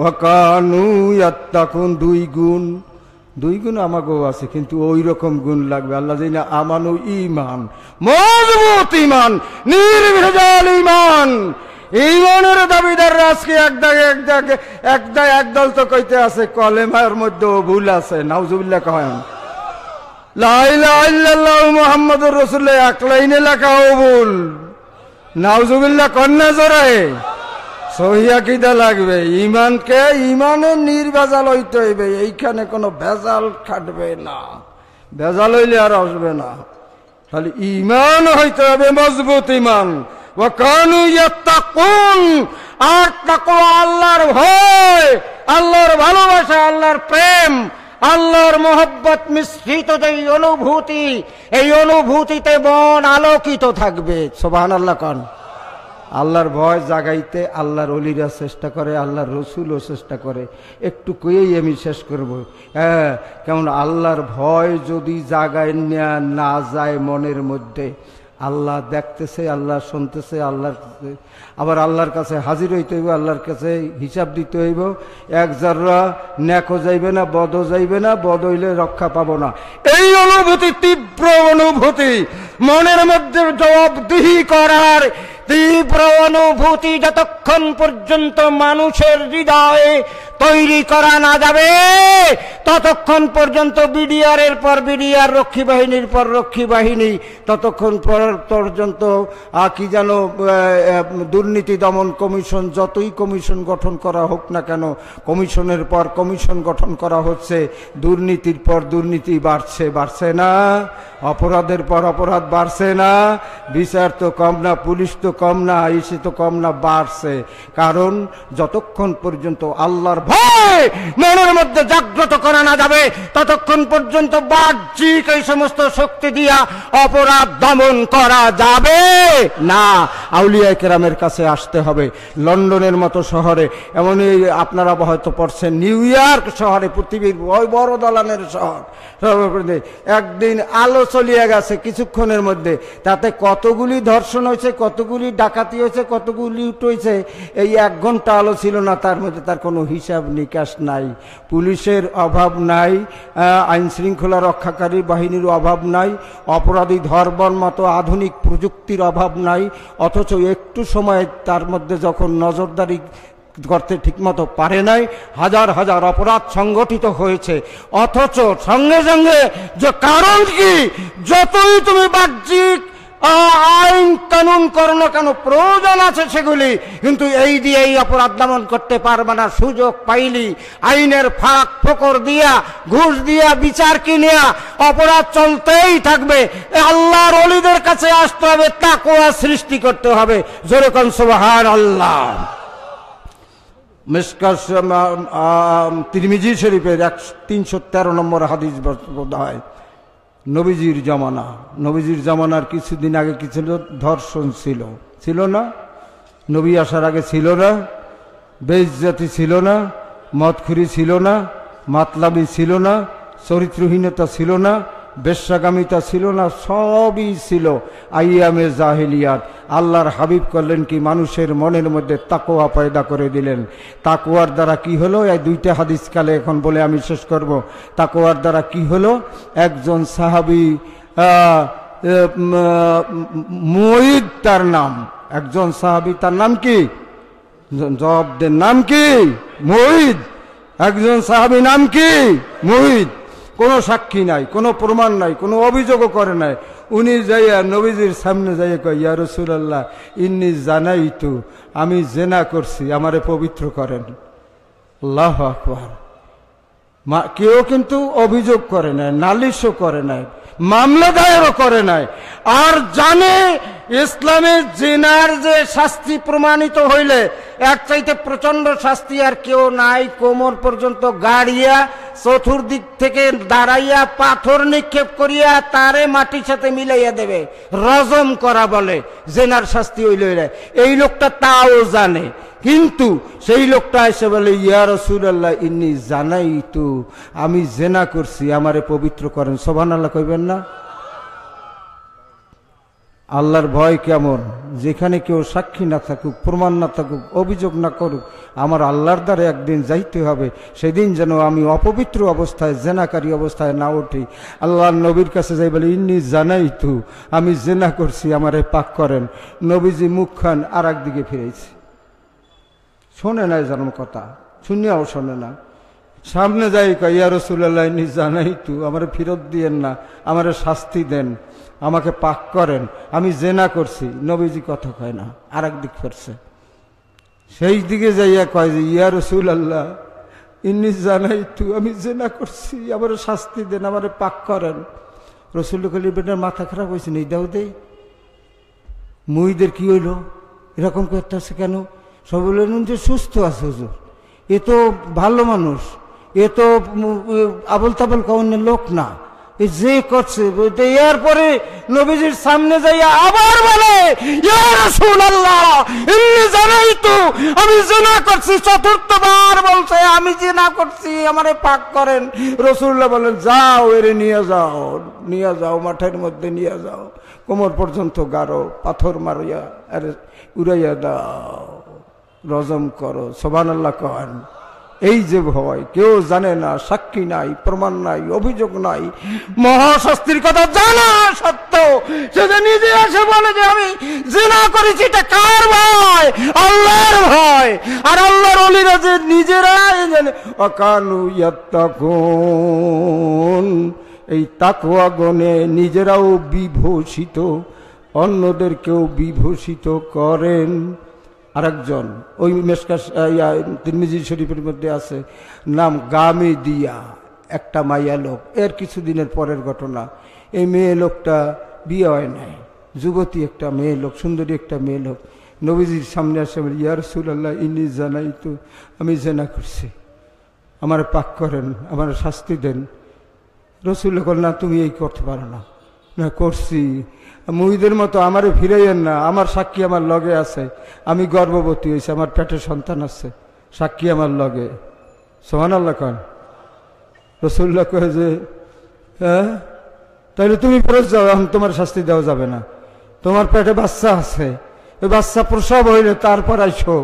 S1: ওয়া কানু ইয়াত্তাকুন দুই গুণ দুই গুণ আমাকেও আছে কিন্তু ওই রকম গুণ লাগবে আল্লাহ না আমানো ইমান মজবুত ইমান নির্ভেজাল ইমান ইমানের দাবিদার আজকে একদাগ একদাগ একদা একদল তো কইতে আছে কলেমার মধ্যেও ভুল আছে নাউজুবিল্লা কহেন লাইল্লাহ মোহাম্মদুর রসুল্লাহ এক লাইনে লেখাও ভুল নাউজুবিল্লা কন্যা জোরায় সহিদা লাগবে ইমানকে ইমানে নির্ভেজাল হইতে হইবে এইখানে কোনো ভেজাল খাটবে না ভেজাল হইলে আর আসবে না খালি ইমান হইতে হবে মজবুত ইমান ও কানু আর তাকুয়া আল্লাহর ভয় আল্লাহর ভালোবাসা আল্লাহর প্রেম আল্লাহর মোহব্বত মিশ্রিত যে অনুভূতি এই অনুভূতিতে মন আলোকিত থাকবে সোবাহান আল্লাহ কন আল্লাহর ভয় জাগাইতে আল্লাহর অলিরা চেষ্টা করে আল্লাহর রসুলও চেষ্টা করে একটু কয়েই আমি শেষ করব হ্যাঁ কেমন আল্লাহর ভয় যদি জাগায় নেয়া না যায় মনের মধ্যে আল্লাহ দেখতেছে আল্লাহ শুনতেছে আল্লাহর আবার আল্লাহর কাছে হাজির হইতে হইব আল্লাহর কাছে হিসাব দিতে হইব এক জাররা ন্যাকও যাইবে না বদও যাইবে না বদ হইলে রক্ষা পাবো না এই অনুভূতি তীব্র অনুভূতি মনের মধ্যে জবাবদিহি করার তীব্র অনুভূতি যতক্ষণ পর্যন্ত মানুষের হৃদয়ে তৈরি করা না যাবে ততক্ষণ পর্যন্ত বিডিআরের পর বিডিআর রক্ষী বাহিনীর পর রক্ষী বাহিনী ততক্ষণ পর্যন্ত কি যেন দুর্নীতি দমন কমিশন যতই কমিশন গঠন করা হোক না কেন কমিশনের পর কমিশন গঠন করা হচ্ছে দুর্নীতির পর দুর্নীতি বাড়ছে বাড়ছে না অপরাধের পর অপরাধ বাড়ছে না বিচার তো কম না পুলিশ তো কম না ইসি তো কম না বাড়ছে কারণ যতক্ষণ পর্যন্ত আল্লাহর ভয় মনের মধ্যে জাগ্রত করা না যাবে ততক্ষণ পর্যন্ত বাহ্যিক এই সমস্ত শক্তি দিয়া অপরাধ দমন করা যাবে না আউলিয়া কেরামের কাছে আসতে হবে লন্ডনের মতো শহরে এমনই আপনারা হয়তো পড়ছেন নিউ ইয়র্ক শহরে পৃথিবীর বড় দলানের শহর একদিন আলো চলিয়া গেছে কিছুক্ষণের মধ্যে তাতে কতগুলি ধর্ষণ হয়েছে কতগুলি কতগুলি ডাকাতি হয়েছে কতগুলি উঠেছে এই এক ঘন্টা আলো ছিল না তার মধ্যে তার কোনো হিসাব নিকাশ নাই পুলিশের অভাব নাই আইন শৃঙ্খলা রক্ষাকারী বাহিনীর অভাব নাই অপরাধী ধর্মর মতো আধুনিক প্রযুক্তির অভাব নাই অথচ একটু সময় তার মধ্যে যখন নজরদারি করতে ঠিকমতো পারে নাই হাজার হাজার অপরাধ সংগঠিত হয়েছে অথচ সঙ্গে সঙ্গে যে কারণ কি যতই তুমি বাহ্যিক আইন কানুন করো কেন প্রয়োজন আছে সেগুলি কিন্তু এই দিয়ে এই অপরাধ দমন করতে পারবে না সুযোগ পাইলি আইনের ফাঁক ফোকর দিয়া ঘুষ দিয়া বিচার কিনিয়া অপরাধ চলতেই থাকবে আল্লাহর অলিদের কাছে আসতে হবে তাকোয়া সৃষ্টি করতে হবে যেরকম সোহার আল্লাহ মিসকাস তিরমিজি শরীফের এক তিনশো তেরো নম্বর হাদিস বোধ হয় নবীজির জমানা নবীজির জমানার কিছুদিন আগে কিছু ধর্ষণ ছিল ছিল না নবী আসার আগে ছিল না বেজজাতি ছিল না মদখুরি ছিল না মাতলামি ছিল না চরিত্রহীনতা ছিল না বেশ্যাগামিতা ছিল না সবই ছিল আইয়ামে জাহিলিয়াত আল্লাহর হাবিব করলেন কি মানুষের মনের মধ্যে তাকোয়া পয়দা করে দিলেন তাকোয়ার দ্বারা কি হলো এই দুইটা হাদিসকালে এখন বলে আমি শেষ করব তাকোয়ার দ্বারা কি হলো একজন সাহাবি মহিদ তার নাম একজন সাহাবি তার নাম কি জবাবদের নাম কি মহিদ একজন সাহাবি নাম কি মহিদ কোনো সাক্ষী নাই কোনো প্রমাণ নাই কোনো অভিযোগও করে নাই উনি যাইয়া নবীজির সামনে যাইয়া কয় ইয়া রসুলাল্লাহ ইন্নি জানাই তু আমি জেনা করছি আমারে পবিত্র করেন আল্লাহ আকবর মা কেউ কিন্তু অভিযোগ করে নাই নালিশও করে নাই মামলা দায়েরও করে নাই আর জানে ইসলামে জিনার যে শাস্তি প্রমাণিত হইলে এক চাইতে প্রচন্ড শাস্তি আর কেউ নাই কোমর পর্যন্ত গাড়িয়া চতুর্দিক থেকে দাঁড়াইয়া পাথর নিক্ষেপ করিয়া তারে মাটির সাথে মিলাইয়া দেবে রজম করা বলে জেনার শাস্তি হইলে এই লোকটা তাও জানে কিন্তু সেই লোকটা এসে বলে ইয়া রসুল আল্লাহ ইনি জানাই তো আমি জেনা করছি আমারে পবিত্র করেন সোভান আল্লাহ কইবেন না আল্লাহর ভয় কেমন যেখানে কেউ সাক্ষী না থাকুক প্রমাণ না থাকুক অভিযোগ না করুক আমার আল্লাহর দ্বারা একদিন যাইতে হবে সেদিন যেন আমি অপবিত্র অবস্থায় জেনাকারী অবস্থায় না উঠি আল্লাহর নবীর কাছে যাই বলে ইন্নি জানাই তু আমি জেনা করছি আমারে পাক করেন নবীজি মুখ খান আর একদিকে ফিরেছি শোনে না যেরম কথা শুনিয়াও শোনে না সামনে যাই কয়া রসুল্লাহ নি জানাই তু আমার ফেরত দিয়েন না আমার শাস্তি দেন আমাকে পাক করেন আমি জেনা করছি নবীজি কথা কয় না আর দিক ফেরছে সেই দিকে যাইয়া কয় যে ইয়া রসুল আল্লাহ ইনি জানাই তু আমি জেনা করছি আমার শাস্তি দেন আমার পাক করেন রসুল কলি বেটার মাথা খারাপ হয়েছে নেই দাও দে মুইদের কি হইল এরকম করতেছে কেন সবাই বললেন যে সুস্থ আছে হুজুর এ তো ভালো মানুষ এ তো আবল তাবল কাউনের লোক না এ যে করছে এর পরে নবীজির সামনে যাইয়া আবার বলে আমি জেনা করছি চতুর্থবার বলছে আমি জেনা করছি আমারে পাক করেন রসুল্লাহ বলেন যাও এরে নিয়ে যাও নিয়ে যাও মাঠের মধ্যে নিয়ে যাও কোমর পর্যন্ত গারো পাথর মারিয়া আরে উড়াইয়া দাও রজম করো সোভান আল্লাহ কহেন এই যে ভয় কেউ জানে না সাক্ষী নাই প্রমাণ নাই অভিযোগ নাই মহাশাস্তির কথা জানা সত্য সে যে নিজে এসে বলে যে আমি জেনা করেছি এটা কার ভয় আল্লাহর ভয় আর আল্লাহর অলিরা যে নিজেরাই জানে অকানু ইয়াত্তাকুন এই তাকুয়া গনে নিজেরাও বিভূষিত অন্যদেরকেও বিভূষিত করেন আরেকজন ওই মেসকাস তিনমিজি শরীফের মধ্যে আছে নাম গামি দিয়া একটা মাইয়া লোক এর কিছুদিনের পরের ঘটনা এই মেয়ে লোকটা বিয়ে হয় নাই যুবতী একটা মেয়ে লোক সুন্দরী একটা মেয়ে লোক নবীজির সামনে আসে বলি ইয়ার আল্লাহ ইনি জানাই তো আমি জেনা করছি আমার পাক করেন আমার শাস্তি দেন রসুল না তুমি এই করতে পারো না না করছি মুহিদের মতো আমারে ফিরাইয়েন না আমার সাক্ষী আমার লগে আছে আমি গর্ভবতী হয়েছি আমার পেটে সন্তান আছে সাক্ষী আমার লগে সোহান আল্লাহ খান রসুল্লাহ কয়ে যে হ্যাঁ তাহলে তুমি ফেরত যাও এখন তোমার শাস্তি দেওয়া যাবে না তোমার পেটে বাচ্চা আছে ওই বাচ্চা প্রসব হইলে তারপর আইসো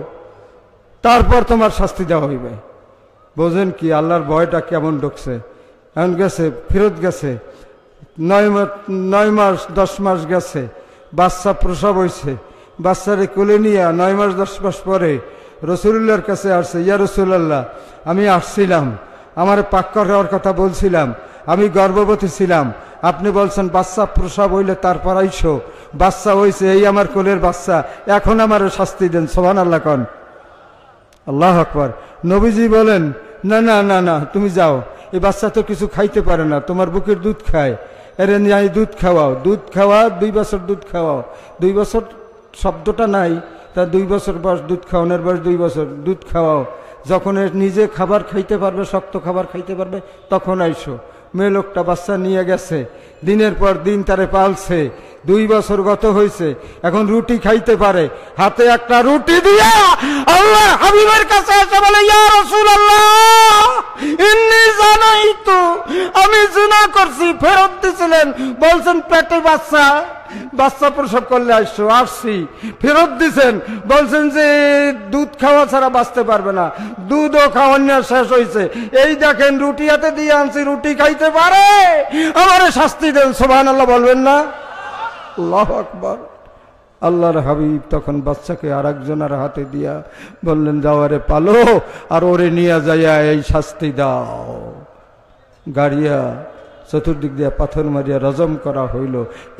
S1: তারপর তোমার শাস্তি দেওয়া হইবে বোঝেন কি আল্লাহর ভয়টা কেমন ঢুকছে এখন গেছে ফেরত গেছে নয় মাস দশ মাস গেছে বাচ্চা প্রসব হয়েছে বাচ্চারে কোলে নিয়ে নয় মাস দশ মাস পরে রসুল্লার কাছে আসছে ইয়া রসুল্লাহ আমি আসছিলাম আমার পাক্কর হওয়ার কথা বলছিলাম আমি গর্ভবতী ছিলাম আপনি বলছেন বাচ্চা প্রসাব হইলে তারপর আইসো বাচ্চা হয়েছে এই আমার কোলের বাচ্চা এখন আমার শাস্তি দেন সোহান আল্লাহ কন আল্লাহ আকবর নবীজি বলেন না না না না তুমি যাও এই বাচ্চা তো কিছু খাইতে পারে না তোমার বুকের দুধ খায় এর নিয়ে দুধ খাওয়াও দুধ খাওয়া দুই বছর দুধ খাওয়াও দুই বছর শব্দটা নাই তা দুই বছর বয়স দুধ খাওয়ানোর বয়স দুই বছর দুধ খাওয়াও যখন নিজে খাবার খাইতে পারবে শক্ত খাবার খাইতে পারবে তখন আইসো মেয়ে লোকটা বাচ্চা নিয়ে গেছে দিনের পর দিন তারে পালছে দুই বছর গত হয়েছে এখন রুটি খাইতে পারে হাতে একটা রুটি দিয়া আল্লাহ হাবিবের কাছে এসে বলে ইয়া ইন্নি জানাইতু আমি করছি ফেরত দিছিলেন বলছেন পেটে বাচ্চা বাচ্চা প্রসব করলে আসছো আসছি ফেরত দিছেন বলছেন যে দুধ খাওয়া ছাড়া বাঁচতে পারবে না দুধও খাওয়ার শেষ হয়েছে এই দেখেন রুটি হাতে দিয়ে আনছি রুটি খাইতে পারে শাস্তি দেন সোভান আল্লাহ বলবেন না আল্লাহ আকবর আল্লাহর হাবিব তখন বাচ্চাকে আর একজনের হাতে দিয়া বললেন যাও আরে পালো আর ওরে নিয়ে যাইয়া এই শাস্তি দাও গাড়িয়া চতুর্দিক দিয়া পাথর মারিয়া রজম করা হইল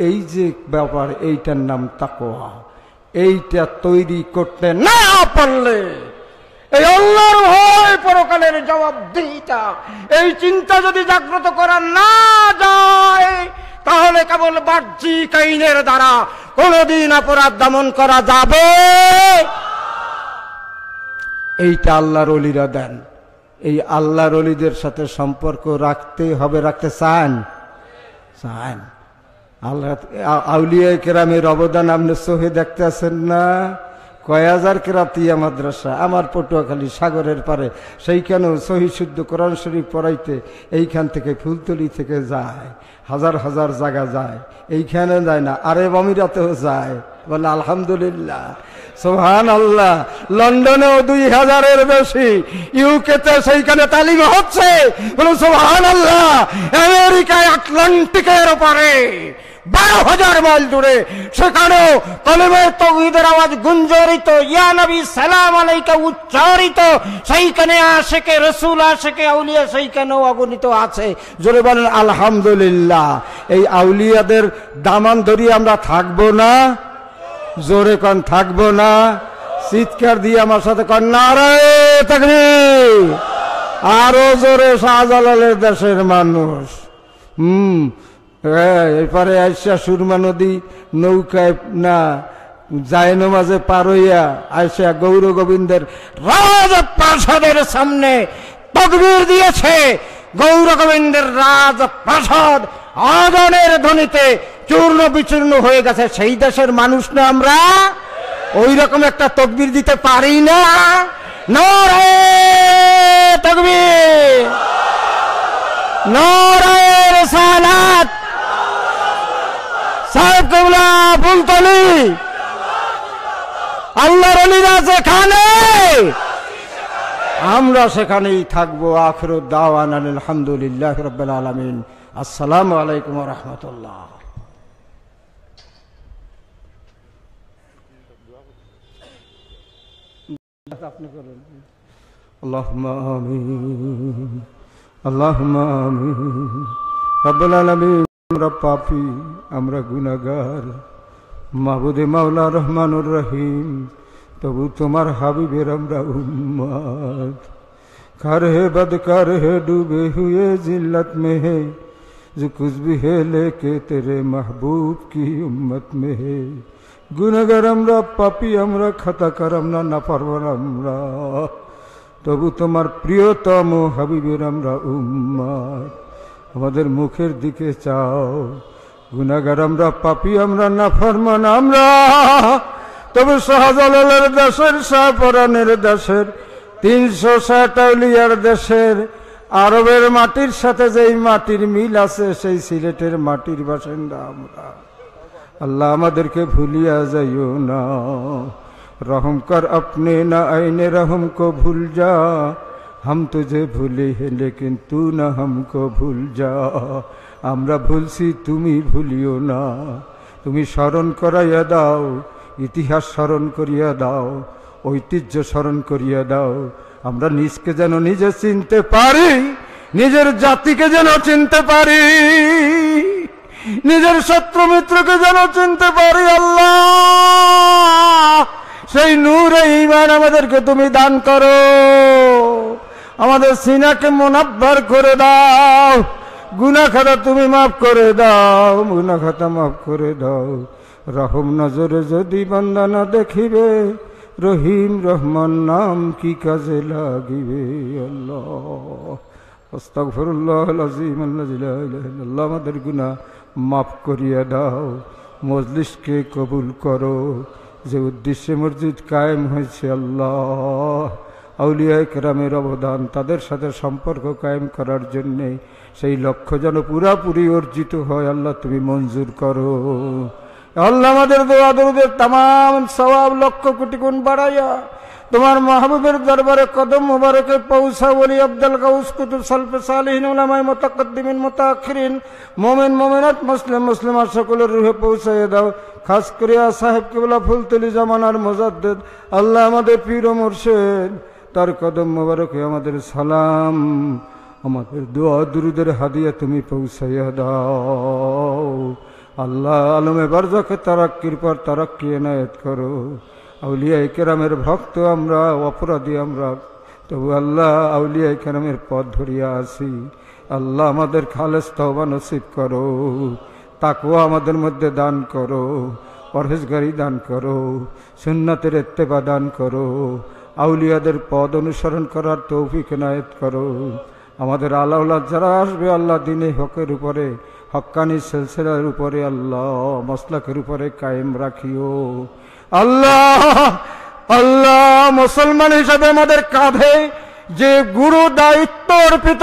S1: এই যে ব্যাপার এইটার নাম তাকোয়া এইটা তৈরি করতে না পারলে এই আল্লাহর ভয় পরকালের জবাবদিহিতা এই চিন্তা যদি জাগ্রত করা না যায় তাহলে কেবল বাহ্যিক আইনের দ্বারা কোনোদিন অপরাধ দমন করা যাবে এইটা আল্লাহর অলিরা দেন এই আল্লাহর অলিদের সাথে সম্পর্ক রাখতেই হবে রাখতে চান চান আল্লাহ আউলিয়া কেরামের অবদান আপনি সহি দেখতে আছেন না কয় হাজার মাদ্রাসা আমার পটুয়াখালী সাগরের পারে সেইখানেও সহি শুদ্ধ কোরআন শরীফ পড়াইতে এইখান থেকে ফুলতলি থেকে যায় হাজার হাজার জায়গা যায় এইখানে যায় না আরে বমিরাতেও যায় বলে আলহামদুলিল্লাহ সোহান আল্লাহ লন্ডনেও দুই হাজারের বেশি ইউকেতে সেইখানে তালিম হচ্ছে বলুন সোহান আল্লাহ আমেরিকায় আটলান্টিকের ওপারে বারো হাজার মাইল দূরে সেখানেও কলমে তৌহিদের আওয়াজ গুঞ্জরিত ইয়া নবী সালাম আলাইকা উচ্চারিত সেইখানে আশেকে রসুল আশেকে আউলিয়া সেইখানেও অগণিত আছে জোরে বলেন আলহামদুলিল্লাহ এই আউলিয়াদের দামান ধরিয়ে আমরা থাকবো না জোরে কন থাকবো না চিৎকার দিয়ে আমার সাথে কন নারায় আরো জোরে শাহজালালের দেশের মানুষ হুম এপারে আইসা সুরমা নদী নৌকায় না যায় নমাজে পার হইয়া আইসা গৌর গোবিন্দের রাজ প্রাসাদের সামনে তকবির দিয়েছে গৌর গোবিন্দের রাজ প্রাসাদ আদানের ধ্বনিতে চূর্ণ বিচূর্ণ হয়ে গেছে সেই দেশের মানুষ না আমরা ওই রকম একটা তকবির দিতে পারি না যেখানে আমরা সেখানেই থাকবো আখরুদ্দাওয়ান আলহামদুলিল্লাহ রবিল আসসালামু আলাইকুম রহমতুল্লাহ আপনি আমরা পাপি আমরা গুনাগার মাহবুদে মাওলা রহমানুর রহিম তবু তোমার হাবিবের আমরা উম্মাদ কার হে বদ বদকার হে ডুবে হুয়ে জিল্লত মে হে যে कुछ भी है लेके तेरे কি की उम्मत में है গুণাগার আমরা পাপি আমরা খাতাকার আমরা না পারবার আমরা তবু তোমার প্রিয়তম হাবিবের আমরা উম্মাদ আমাদের মুখের দিকে চাও গুণাগার আমরা পাপি আমরা না ফরমান আমরা তবে শাহজালালের দেশের শাহপরানের দেশের তিনশো ষাট দেশের আরবের মাটির সাথে যেই মাটির মিল আছে সেই সিলেটের মাটির বাসিন্দা আমরা আল্লাহ আমাদেরকে ভুলিয়া যাইও না রহম কর আপনি না আইনে রহম কো ভুল যা হাম তুঝে ভুলি হে লেকিন তু না হামকো ভুল যা আমরা ভুলছি তুমি ভুলিও না তুমি স্মরণ করাইয়া দাও ইতিহাস স্মরণ করিয়া দাও ঐতিহ্য স্মরণ করিয়া দাও আমরা নিজকে যেন নিজে চিনতে পারি নিজের জাতিকে যেন চিনতে পারি নিজের শত্রু মিত্রকে যেন চিনতে পারি আল্লাহ সেই নূরে ইমান আমাদেরকে তুমি দান করো আমাদের সিনাকে মোনাব্বার করে দাও গুনা খাতা তুমি মাফ করে দাও গুনা খাতা মাফ করে দাও রহম নজরে যদি বন্দনা দেখিবে রহিম রহমান নাম কি কাজে লাগিবে আল্লাহ আল্লাহ আমাদের গুনা মাফ করিয়া দাও মজলিসকে কবুল করো যে উদ্দেশ্যে মসজিদ কায়েম হয়েছে আল্লাহ আউলিয়া কেরামের অবদান তাদের সাথে সম্পর্ক কায়েম করার জন্যে সেই লক্ষ্য যেন পুরাপুরি অর্জিত হয় আল্লাহ তুমি মঞ্জুর করো আল্লাহ আমাদের দোয়া দরুদের তাম সবাব লক্ষ কোটি গুণ বাড়াইয়া তোমার মাহবুবের দরবারে কদম মুবারকে পৌঁছা বলি আব্দাল কাউস কুতুব সালফে সালহীন ওলামাই মোতাকদ্দিমিন মোতাখিরিন মোমেন মোমেনাত মুসলিম মুসলিমার সকলের রুহে পৌঁছাইয়ে দাও খাস করিয়া সাহেব কেবলা ফুলতলি জামানার মোজাদ্দেদ আল্লাহ আমাদের পীর মোর্শেদ তার কদম মুবারকে আমাদের সালাম আমাদের দোয়া দুরুদের হাদিয়া তুমি পৌঁছাইয়া দাও আল্লাহ আলমে বারজাকে তারাক্কির পর তারাক্কি এনায়েত করো আউলিয়া কেরামের ভক্ত আমরা অপরাধী আমরা তবু আল্লাহ আউলিয়া কেরামের পথ ধরিয়া আসি আল্লাহ আমাদের খালেস তহবা নসিব করো তাকুয়া আমাদের মধ্যে দান করো পরহেজগারি দান করো সুন্নাতের এত্তেবা দান করো আউলিয়াদের পদ অনুসরণ করার তৌফিক এনায়ত করো আমাদের আল্লাহ যারা আসবে আল্লাহ দিনে হকের উপরে হকানি সিলসিলার উপরে আল্লাহ মসলাকের উপরে কায়েম রাখিও আল্লাহ আল্লাহ মুসলমান হিসাবে আমাদের কাঁধে যে গুরু দায়িত্ব অর্পিত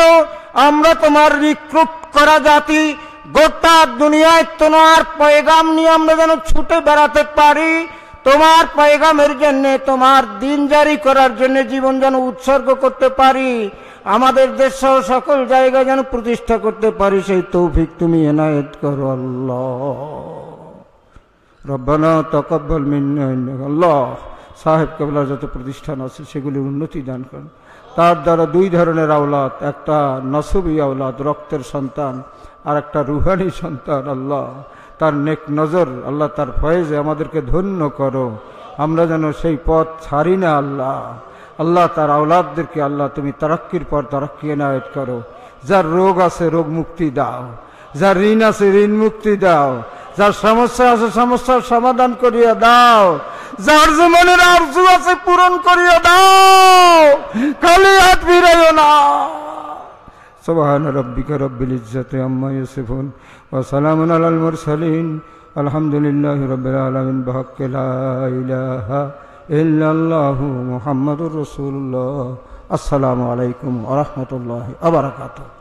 S1: আমরা তোমার রিক্রুট করা জাতি গোটা দুনিয়ায় তোমার পয়গাম নিয়ে আমরা যেন ছুটে বেড়াতে পারি তোমার পয়গামের জন্য তোমার দিন জারি করার জন্য জীবন যেন উৎসর্গ করতে পারি আমাদের দেশ সকল জায়গায় যেন প্রতিষ্ঠা করতে পারি সেই তৌফিক তুমি এনায়েত করো আল্লাহ রব্বানা তকব্বল আল্লাহ সাহেব কেবলার যত প্রতিষ্ঠান আছে সেগুলি উন্নতি দান করেন তার দ্বারা দুই ধরনের আওলাদ একটা নসবি আওলাদ রক্তের সন্তান আর একটা রুহানি সন্তান আল্লাহ তার নেক নজর আল্লাহ তার ফয়েজে আমাদেরকে ধন্য করো আমরা যেন সেই পথ ছাড়ি না আল্লাহ আল্লাহ তার আওলাদদেরকে আল্লাহ তুমি তারাক্কির পর তারাক্কি এনায়ত করো যার রোগ আছে রোগ মুক্তি দাও যার ঋণ আছে ঋণ মুক্তি দাও যার সমস্যা আছে সমস্যার সমাধান করিয়া দাও যার জীবনের আরজু আছে পূরণ করিয়া দাও খালি হাত ফিরাইও না سبحان রব্বিক রব্বিল العزة আম্মা ইউসুফুন ওয়া সালামুন আলাল মুরসালিন আলহামদুলিল্লাহি রাব্বিল আলামিন بحق لا محمد الرسول السلام علیکم ورحمۃ اللہ وبرکاتہ